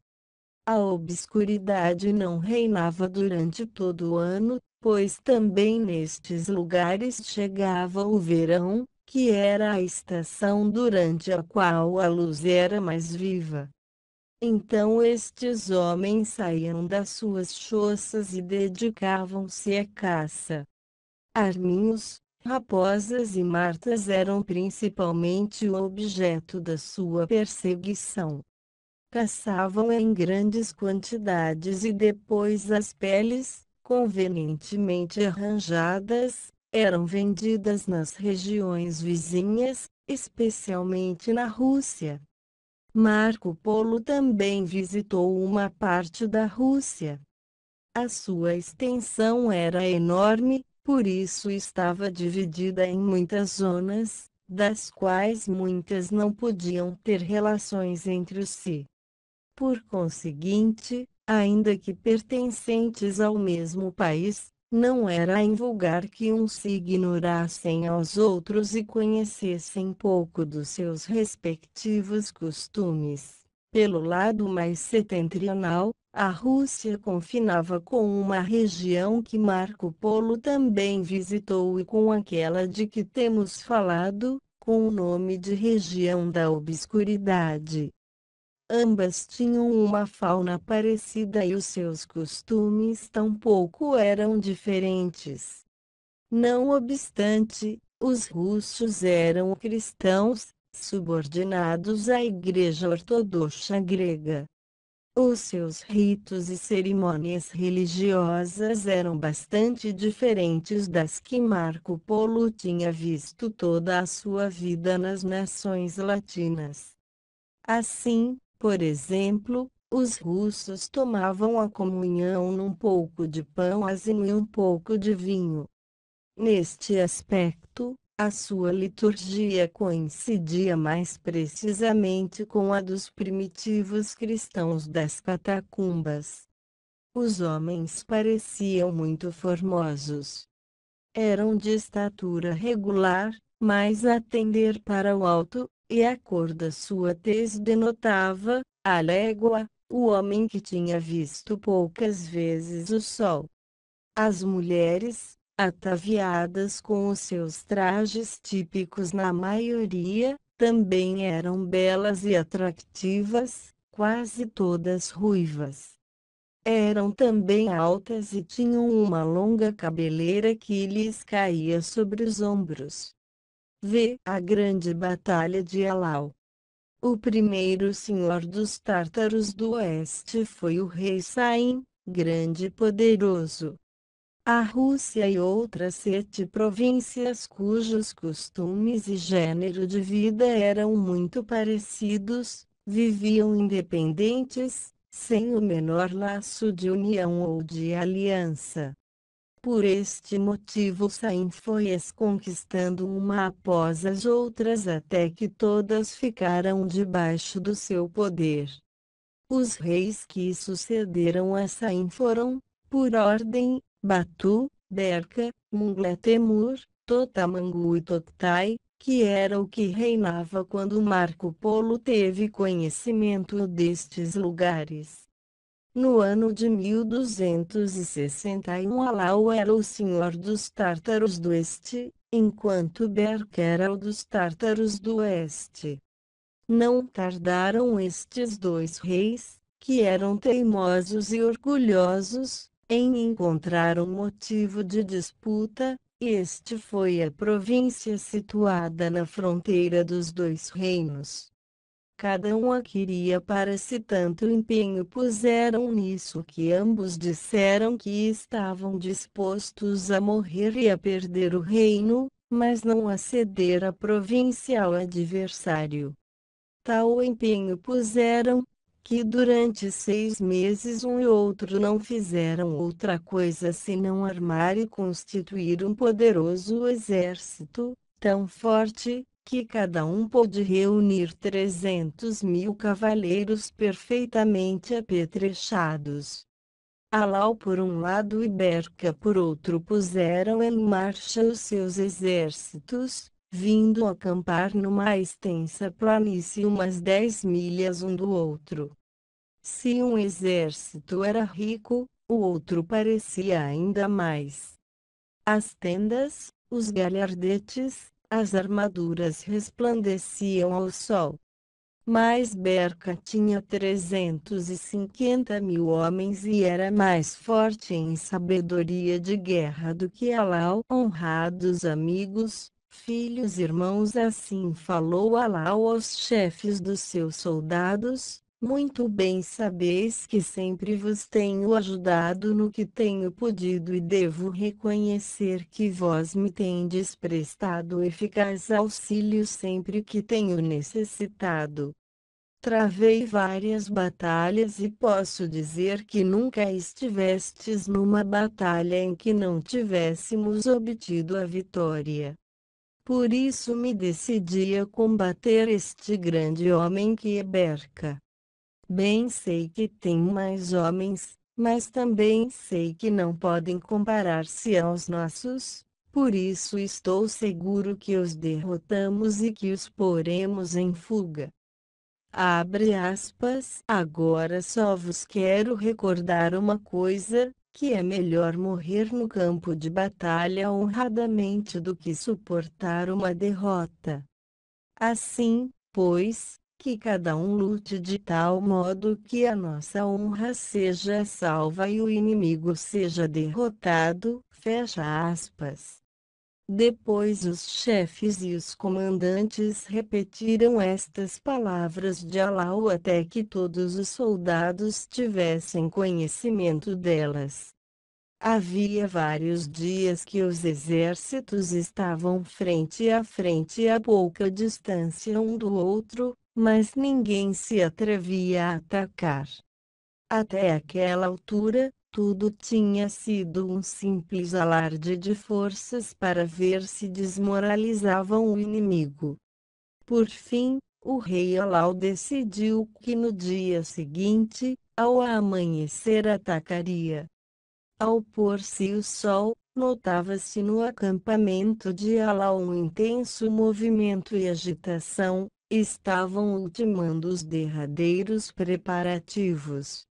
[SPEAKER 1] A obscuridade não reinava durante todo o ano, pois também nestes lugares chegava o verão, que era a estação durante a qual a luz era mais viva. Então estes homens saíam das suas choças e dedicavam-se à caça. Arminhos, raposas e martas eram principalmente o objeto da sua perseguição caçavam em grandes quantidades e depois as peles, convenientemente arranjadas, eram vendidas nas regiões vizinhas, especialmente na Rússia. Marco Polo também visitou uma parte da Rússia. A sua extensão era enorme, por isso estava dividida em muitas zonas, das quais muitas não podiam ter relações entre si. Por conseguinte, ainda que pertencentes ao mesmo país, não era invulgar que uns se ignorassem aos outros e conhecessem pouco dos seus respectivos costumes. Pelo lado mais setentrional, a Rússia confinava com uma região que Marco Polo também visitou e com aquela de que temos falado, com o nome de região da obscuridade. Ambas tinham uma fauna parecida e os seus costumes tampouco eram diferentes. Não obstante, os russos eram cristãos, subordinados à Igreja Ortodoxa grega. Os seus ritos e cerimônias religiosas eram bastante diferentes das que Marco Polo tinha visto toda a sua vida nas nações latinas. Assim, por exemplo, os russos tomavam a comunhão num pouco de pão azim e um pouco de vinho. Neste aspecto, a sua liturgia coincidia mais precisamente com a dos primitivos cristãos das catacumbas. Os homens pareciam muito formosos. Eram de estatura regular, mas a tender para o alto, e a cor da sua tez denotava, a légua, o homem que tinha visto poucas vezes o sol. As mulheres, ataviadas com os seus trajes típicos na maioria, também eram belas e atrativas, quase todas ruivas. Eram também altas e tinham uma longa cabeleira que lhes caía sobre os ombros. V. A Grande Batalha de Elau. O primeiro senhor dos tártaros do oeste foi o rei Saim, grande e poderoso. A Rússia e outras sete províncias cujos costumes e gênero de vida eram muito parecidos, viviam independentes, sem o menor laço de união ou de aliança. Por este motivo Sainz foi as conquistando uma após as outras até que todas ficaram debaixo do seu poder. Os reis que sucederam a Sain foram, por ordem, Batu, Berca, Mungletemur, Totamangu e Toktai, que era o que reinava quando Marco Polo teve conhecimento destes lugares. No ano de 1261 Alau era o senhor dos tártaros do Este, enquanto Berk era o dos tártaros do Oeste. Não tardaram estes dois reis, que eram teimosos e orgulhosos, em encontrar um motivo de disputa, e este foi a província situada na fronteira dos dois reinos. Cada um a queria para si tanto empenho puseram nisso que ambos disseram que estavam dispostos a morrer e a perder o reino, mas não a ceder a província ao adversário. Tal empenho puseram, que durante seis meses um e outro não fizeram outra coisa senão armar e constituir um poderoso exército, tão forte, que cada um pôde reunir trezentos mil cavaleiros perfeitamente apetrechados. Alau por um lado e Berca por outro puseram em marcha os seus exércitos, vindo acampar numa extensa planície umas dez milhas um do outro. Se um exército era rico, o outro parecia ainda mais. As tendas, os galhardetes, as armaduras resplandeciam ao sol. Mas Berca tinha 350 mil homens e era mais forte em sabedoria de guerra do que Alau. Honrados amigos, filhos irmãos, assim falou Alau aos chefes dos seus soldados, muito bem sabeis que sempre vos tenho ajudado no que tenho podido e devo reconhecer que vós me tendes prestado eficaz auxílio sempre que tenho necessitado. Travei várias batalhas e posso dizer que nunca estivestes numa batalha em que não tivéssemos obtido a vitória. Por isso me decidi a combater este grande homem que é Berca Bem sei que tem mais homens, mas também sei que não podem comparar-se aos nossos, por isso estou seguro que os derrotamos e que os poremos em fuga. Abre aspas. Agora só vos quero recordar uma coisa, que é melhor morrer no campo de batalha honradamente do que suportar uma derrota. Assim, pois, que cada um lute de tal modo que a nossa honra seja salva e o inimigo seja derrotado, fecha aspas. Depois os chefes e os comandantes repetiram estas palavras de Alau até que todos os soldados tivessem conhecimento delas. Havia vários dias que os exércitos estavam frente a frente a pouca distância um do outro, mas ninguém se atrevia a atacar. Até aquela altura, tudo tinha sido um simples alarde de forças para ver se desmoralizavam o inimigo. Por fim, o rei Alau decidiu que no dia seguinte, ao amanhecer, atacaria. Ao pôr-se o sol, notava-se no acampamento de Alau um intenso movimento e agitação, estavam ultimando os derradeiros preparativos.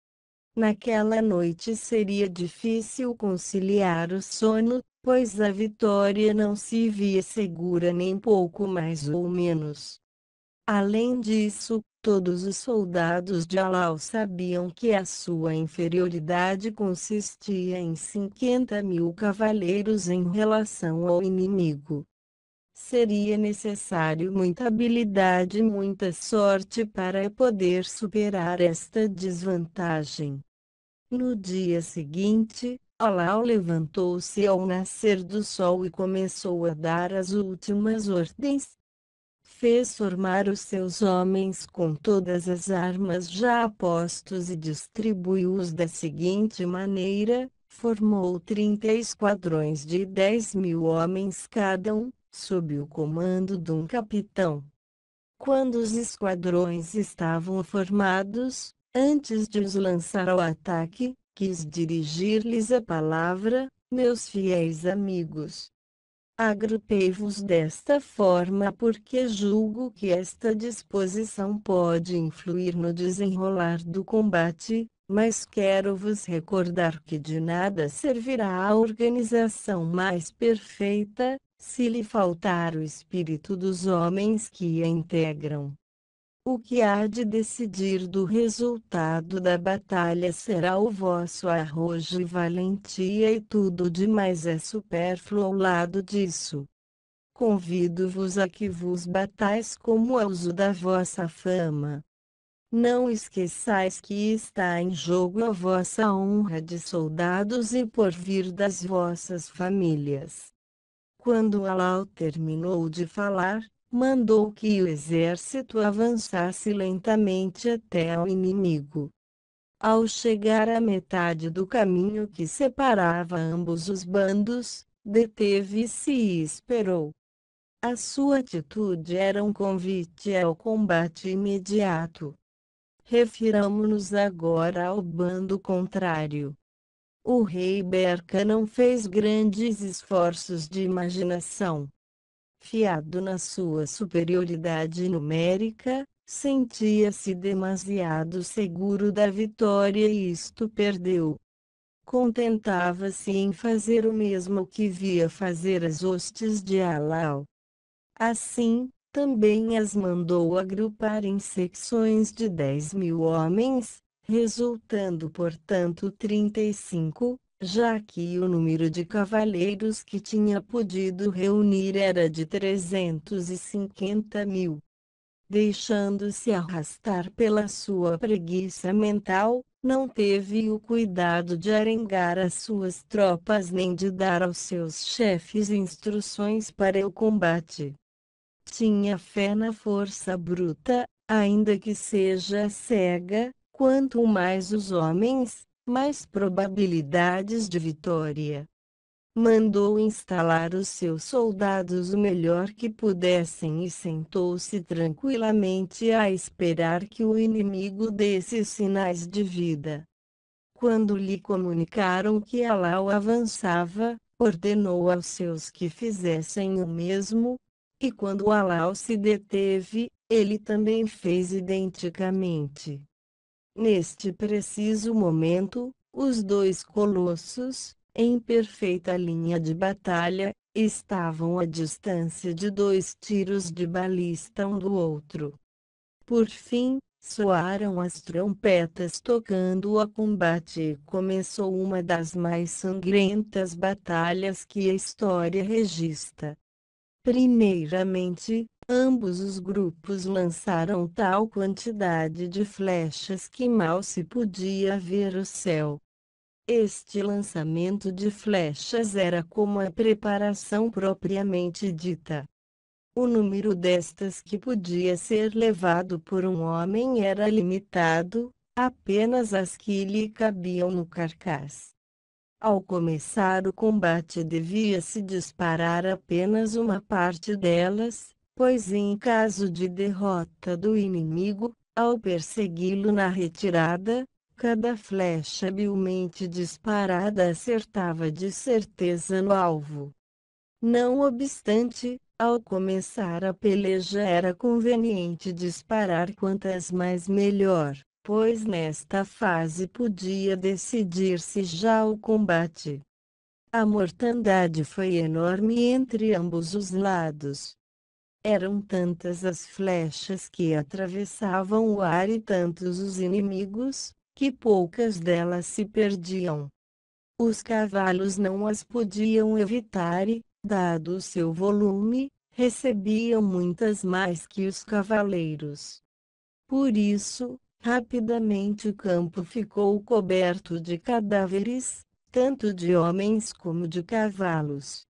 [SPEAKER 1] Naquela noite seria difícil conciliar o sono, pois a vitória não se via segura nem pouco mais ou menos. Além disso, todos os soldados de Alau sabiam que a sua inferioridade consistia em 50 mil cavaleiros em relação ao inimigo seria necessário muita habilidade e muita sorte para poder superar esta desvantagem. No dia seguinte, Olau levantou-se ao nascer do sol e começou a dar as últimas ordens. Fez formar os seus homens com todas as armas já apostos e distribuiu-os da seguinte maneira: formou trinta esquadrões de dez mil homens cada um, sob o comando de um capitão. Quando os esquadrões estavam formados, antes de os lançar ao ataque, quis dirigir-lhes a palavra, meus fiéis amigos. Agrupei-vos desta forma porque julgo que esta disposição pode influir no desenrolar do combate, mas quero vos recordar que de nada servirá a organização mais perfeita, se lhe faltar o espírito dos homens que a integram. O que há de decidir do resultado da batalha será o vosso arrojo e valentia e tudo demais é supérfluo ao lado disso. Convido-vos a que vos batais como é uso da vossa fama. Não esqueçais que está em jogo a vossa honra de soldados e porvir das vossas famílias. Quando Alau terminou de falar, mandou que o exército avançasse lentamente até ao inimigo. Ao chegar à metade do caminho que separava ambos os bandos, deteve-se e esperou. A sua atitude era um convite ao combate imediato. Refiramos-nos agora ao bando contrário. O rei Berca não fez grandes esforços de imaginação. Fiado na sua superioridade numérica, sentia-se demasiado seguro da vitória e isto perdeu. Contentava-se em fazer o mesmo que via fazer as hostes de Alau. Assim, também as mandou agrupar em secções de dez mil homens, resultando portanto 35, já que o número de cavaleiros que tinha podido reunir era de 350 mil. Deixando-se arrastar pela sua preguiça mental, não teve o cuidado de arengar as suas tropas nem de dar aos seus chefes instruções para o combate. Tinha fé na força bruta, ainda que seja cega, Quanto mais os homens, mais probabilidades de vitória. Mandou instalar os seus soldados o melhor que pudessem e sentou-se tranquilamente a esperar que o inimigo desse sinais de vida. Quando lhe comunicaram que Alau avançava, ordenou aos seus que fizessem o mesmo, e quando Alau se deteve, ele também fez identicamente. Neste preciso momento, os dois colossos, em perfeita linha de batalha, estavam à distância de dois tiros de balista um do outro. Por fim, soaram as trompetas tocando o combate e começou uma das mais sangrentas batalhas que a história registra. Primeiramente, Ambos os grupos lançaram tal quantidade de flechas que mal se podia ver o céu. Este lançamento de flechas era como a preparação propriamente dita. O número destas que podia ser levado por um homem era limitado, apenas as que lhe cabiam no carcaz. Ao começar o combate devia-se disparar apenas uma parte delas, pois em caso de derrota do inimigo, ao persegui-lo na retirada, cada flecha habilmente disparada acertava de certeza no alvo. Não obstante, ao começar a peleja era conveniente disparar quantas mais melhor, pois nesta fase podia decidir-se já o combate. A mortandade foi enorme entre ambos os lados, eram tantas as flechas que atravessavam o ar e tantos os inimigos, que poucas delas se perdiam. Os cavalos não as podiam evitar e, dado o seu volume, recebiam muitas mais que os cavaleiros. Por isso, rapidamente o campo ficou coberto de cadáveres, tanto de homens como de cavalos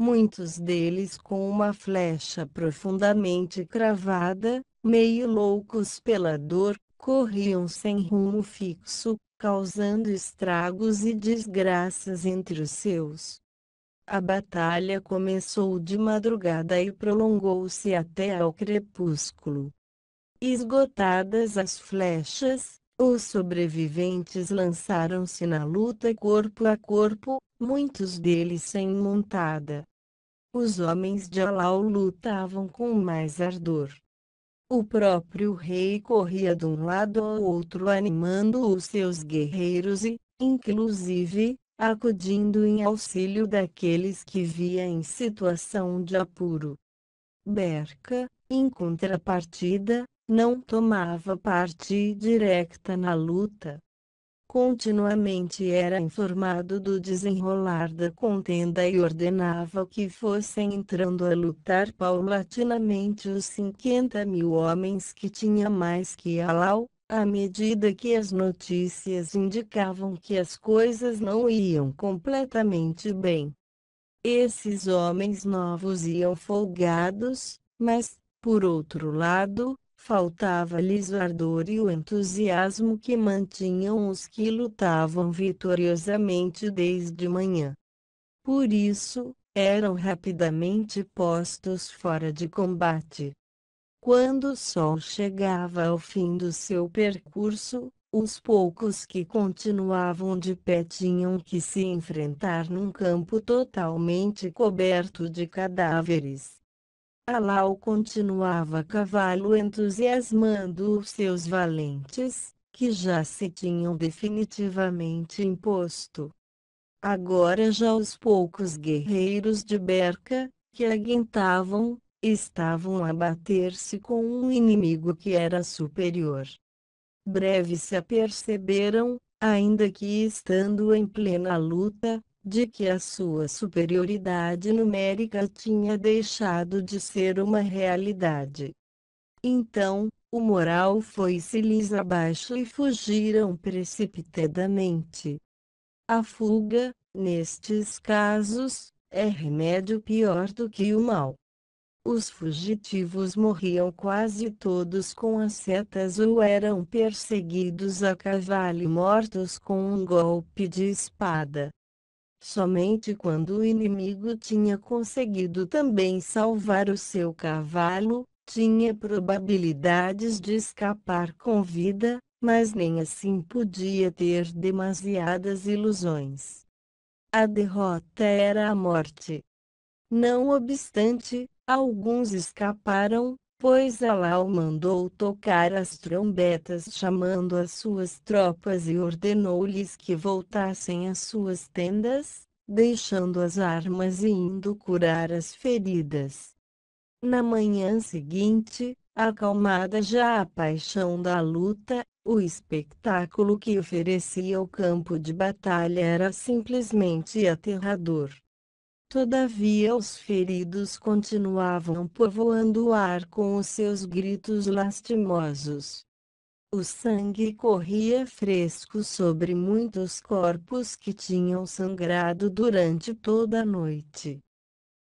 [SPEAKER 1] muitos deles com uma flecha profundamente cravada, meio loucos pela dor, corriam sem rumo fixo, causando estragos e desgraças entre os seus. A batalha começou de madrugada e prolongou-se até ao crepúsculo. Esgotadas as flechas, os sobreviventes lançaram-se na luta corpo a corpo, muitos deles sem montada os homens de Alau lutavam com mais ardor. O próprio rei corria de um lado ao outro animando os seus guerreiros e, inclusive, acudindo em auxílio daqueles que via em situação de apuro. Berca, em contrapartida, não tomava parte direta na luta, continuamente era informado do desenrolar da contenda e ordenava que fossem entrando a lutar paulatinamente os 50 mil homens que tinha mais que Alau, à medida que as notícias indicavam que as coisas não iam completamente bem. Esses homens novos iam folgados, mas, por outro lado, Faltava-lhes o ardor e o entusiasmo que mantinham os que lutavam vitoriosamente desde manhã. Por isso, eram rapidamente postos fora de combate. Quando o sol chegava ao fim do seu percurso, os poucos que continuavam de pé tinham que se enfrentar num campo totalmente coberto de cadáveres. Alau continuava a cavalo entusiasmando os seus valentes, que já se tinham definitivamente imposto. Agora já os poucos guerreiros de Berca, que aguentavam, estavam a bater-se com um inimigo que era superior. Breve se aperceberam, ainda que estando em plena luta, de que a sua superioridade numérica tinha deixado de ser uma realidade. Então, o moral foi-se-lhes abaixo e fugiram precipitadamente. A fuga, nestes casos, é remédio pior do que o mal. Os fugitivos morriam quase todos com as setas ou eram perseguidos a cavalo e mortos com um golpe de espada. Somente quando o inimigo tinha conseguido também salvar o seu cavalo, tinha probabilidades de escapar com vida, mas nem assim podia ter demasiadas ilusões. A derrota era a morte. Não obstante, alguns escaparam, pois o mandou tocar as trombetas chamando as suas tropas e ordenou-lhes que voltassem às suas tendas, deixando as armas e indo curar as feridas. Na manhã seguinte, acalmada já a paixão da luta, o espetáculo que oferecia o campo de batalha era simplesmente aterrador. Todavia os feridos continuavam povoando o ar com os seus gritos lastimosos. O sangue corria fresco sobre muitos corpos que tinham sangrado durante toda a noite.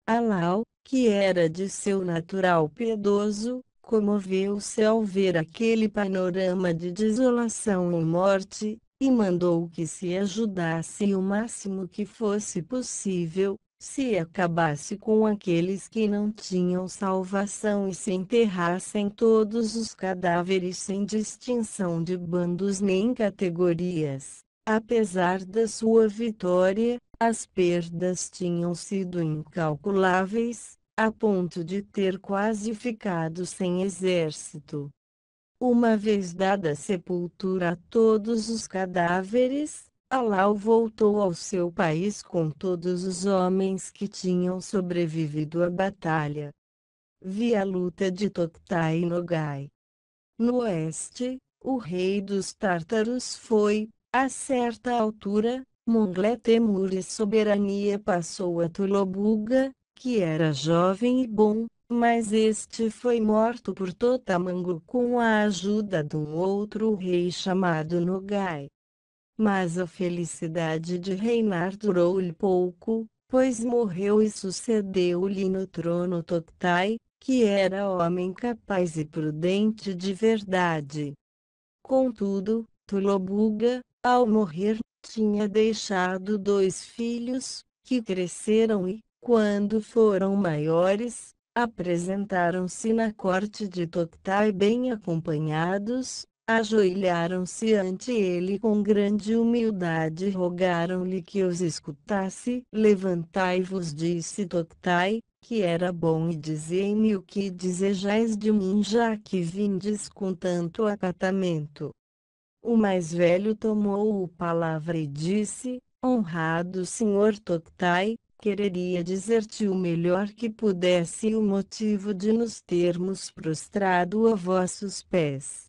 [SPEAKER 1] Alau, que era de seu natural piedoso, comoveu-se ao ver aquele panorama de desolação e morte, e mandou que se ajudasse o máximo que fosse possível, se acabasse com aqueles que não tinham salvação e se enterrassem todos os cadáveres sem distinção de bandos nem categorias. Apesar da sua vitória, as perdas tinham sido incalculáveis, a ponto de ter quase ficado sem exército. Uma vez dada a sepultura a todos os cadáveres, Alau voltou ao seu país com todos os homens que tinham sobrevivido à batalha. Vi a luta de Toctai e Nogai. No oeste, o rei dos tártaros foi, a certa altura, Monglé Temur e soberania passou a Tulobuga, que era jovem e bom, mas este foi morto por Totamango com a ajuda de um outro rei chamado Nogai. Mas a felicidade de reinar durou-lhe pouco, pois morreu e sucedeu-lhe no trono Toctai, que era homem capaz e prudente de verdade. Contudo, Tulobuga, ao morrer, tinha deixado dois filhos, que cresceram e, quando foram maiores, apresentaram-se na corte de Toctai bem acompanhados, ajoelharam-se ante ele com grande humildade e rogaram-lhe que os escutasse. Levantai-vos, disse Toctai, que era bom e dizei-me o que desejais de mim já que vindes com tanto acatamento. O mais velho tomou o palavra e disse, honrado senhor Toctai, quereria dizer-te o melhor que pudesse e o motivo de nos termos prostrado a vossos pés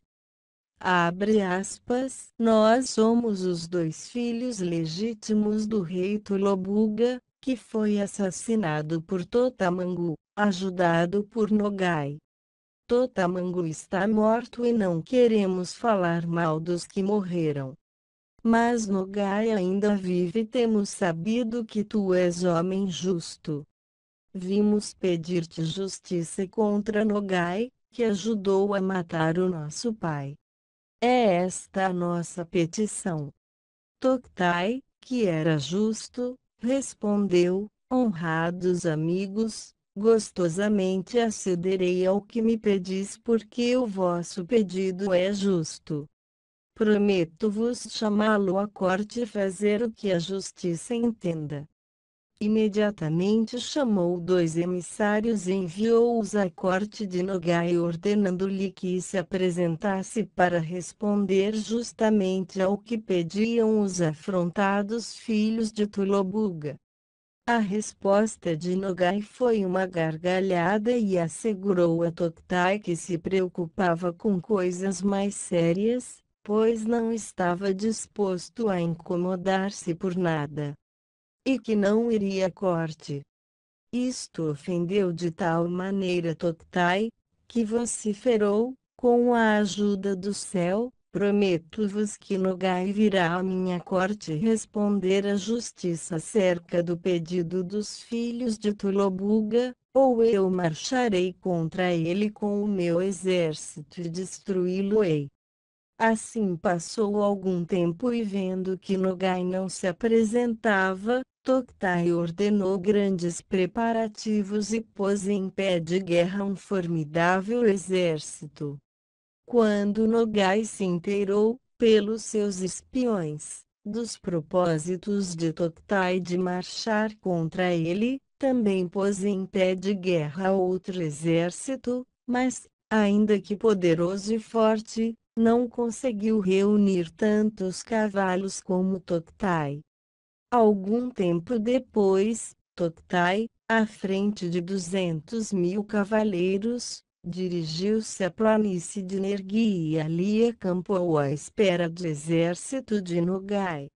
[SPEAKER 1] Abre aspas, nós somos os dois filhos legítimos do rei Tolobuga, que foi assassinado por Totamangu, ajudado por Nogai. Totamangu está morto e não queremos falar mal dos que morreram. Mas Nogai ainda vive e temos sabido que tu és homem justo. Vimos pedir-te justiça contra Nogai, que ajudou a matar o nosso pai. É esta a nossa petição. Toctai, que era justo, respondeu, honrados amigos, gostosamente acederei ao que me pedis porque o vosso pedido é justo. Prometo-vos chamá-lo à corte e fazer o que a justiça entenda. Imediatamente chamou dois emissários e enviou-os à corte de Nogai ordenando-lhe que se apresentasse para responder justamente ao que pediam os afrontados filhos de Tulobuga. A resposta de Nogai foi uma gargalhada e assegurou a Toctai que se preocupava com coisas mais sérias, pois não estava disposto a incomodar-se por nada e que não iria à corte. Isto ofendeu de tal maneira Toctai, que vociferou, com a ajuda do céu, prometo-vos que Nogai virá à minha corte responder à justiça acerca do pedido dos filhos de Tulobuga, ou eu marcharei contra ele com o meu exército e destruí-lo-ei. Assim passou algum tempo e vendo que Nogai não se apresentava, Toktai ordenou grandes preparativos e pôs em pé de guerra um formidável exército. Quando Nogai se inteirou, pelos seus espiões, dos propósitos de Toktai de marchar contra ele, também pôs em pé de guerra outro exército, mas, ainda que poderoso e forte, não conseguiu reunir tantos cavalos como Toktai. Algum tempo depois, Toktai, à frente de 200 mil cavaleiros, dirigiu-se à planície de Nergi e ali acampou à espera do exército de Nogai.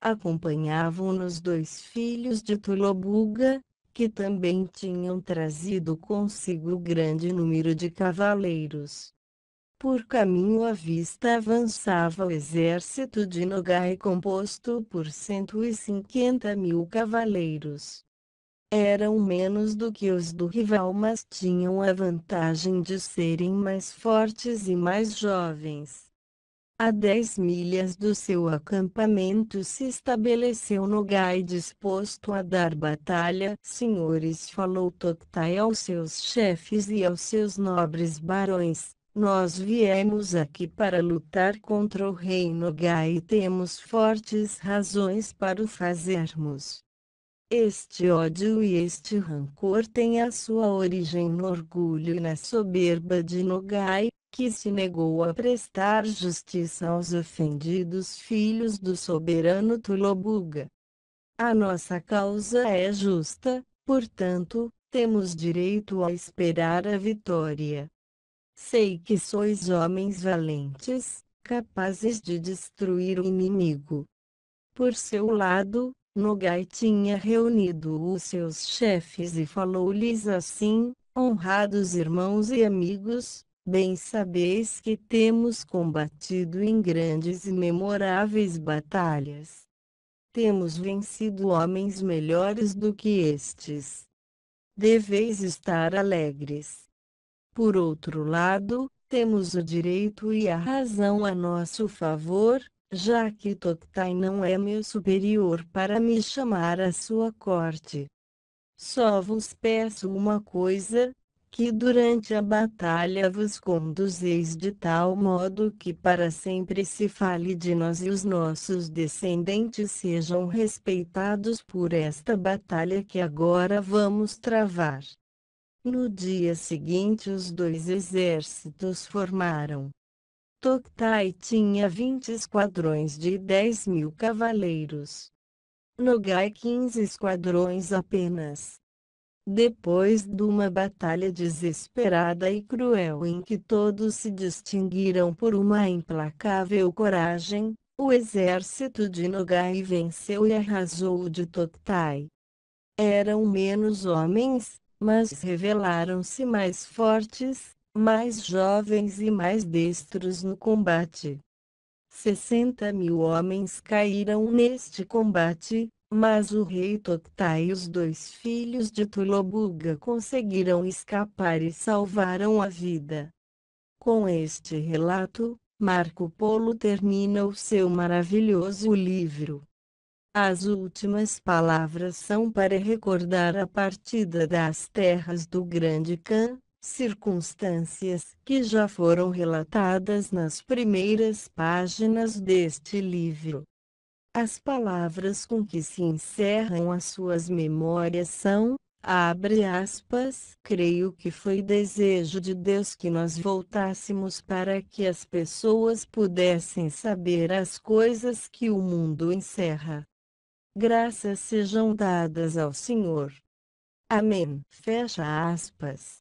[SPEAKER 1] Acompanhavam-nos dois filhos de Tulobuga, que também tinham trazido consigo grande número de cavaleiros. Por caminho à vista avançava o exército de Nogai composto por 150 mil cavaleiros. Eram menos do que os do rival mas tinham a vantagem de serem mais fortes e mais jovens. A dez milhas do seu acampamento se estabeleceu Nogai disposto a dar batalha. Senhores falou Toctai aos seus chefes e aos seus nobres barões, nós viemos aqui para lutar contra o reino H e temos fortes razões para o fazermos. Este ódio e este rancor têm a sua origem no orgulho e na soberba de Nogai, que se negou a prestar justiça aos ofendidos filhos do soberano Tulobuga. A nossa causa é justa, portanto, temos direito a esperar a vitória. Sei que sois homens valentes, capazes de destruir o inimigo. Por seu lado, Nogai tinha reunido os seus chefes e falou-lhes assim: Honrados irmãos e amigos, bem sabeis que temos combatido em grandes e memoráveis batalhas. Temos vencido homens melhores do que estes. Deveis estar alegres. Por outro lado, temos o direito e a razão a nosso favor, já que Toctai não é meu superior para me chamar à sua corte. Só vos peço uma coisa, que durante a batalha vos conduzeis de tal modo que para sempre se fale de nós e os nossos descendentes sejam respeitados por esta batalha que agora vamos travar. No dia seguinte os dois exércitos formaram. Toktai tinha 20 esquadrões de 10 mil cavaleiros. Nogai 15 esquadrões apenas. Depois de uma batalha desesperada e cruel em que todos se distinguiram por uma implacável coragem, o exército de Nogai venceu e arrasou o de Toktai. Eram menos homens, mas revelaram-se mais fortes, mais jovens e mais destros no combate. 60 mil homens caíram neste combate, mas o rei Toctai e os dois filhos de Tulobuga conseguiram escapar e salvaram a vida. Com este relato, Marco Polo termina o seu maravilhoso livro. As últimas palavras são para recordar a partida das terras do Grande Khan, circunstâncias que já foram relatadas nas primeiras páginas deste livro. As palavras com que se encerram as suas memórias são, abre aspas, creio que foi desejo de Deus que nós voltássemos para que as pessoas pudessem saber as coisas que o mundo encerra graças sejam dadas ao Senhor. Amém. Fecha aspas.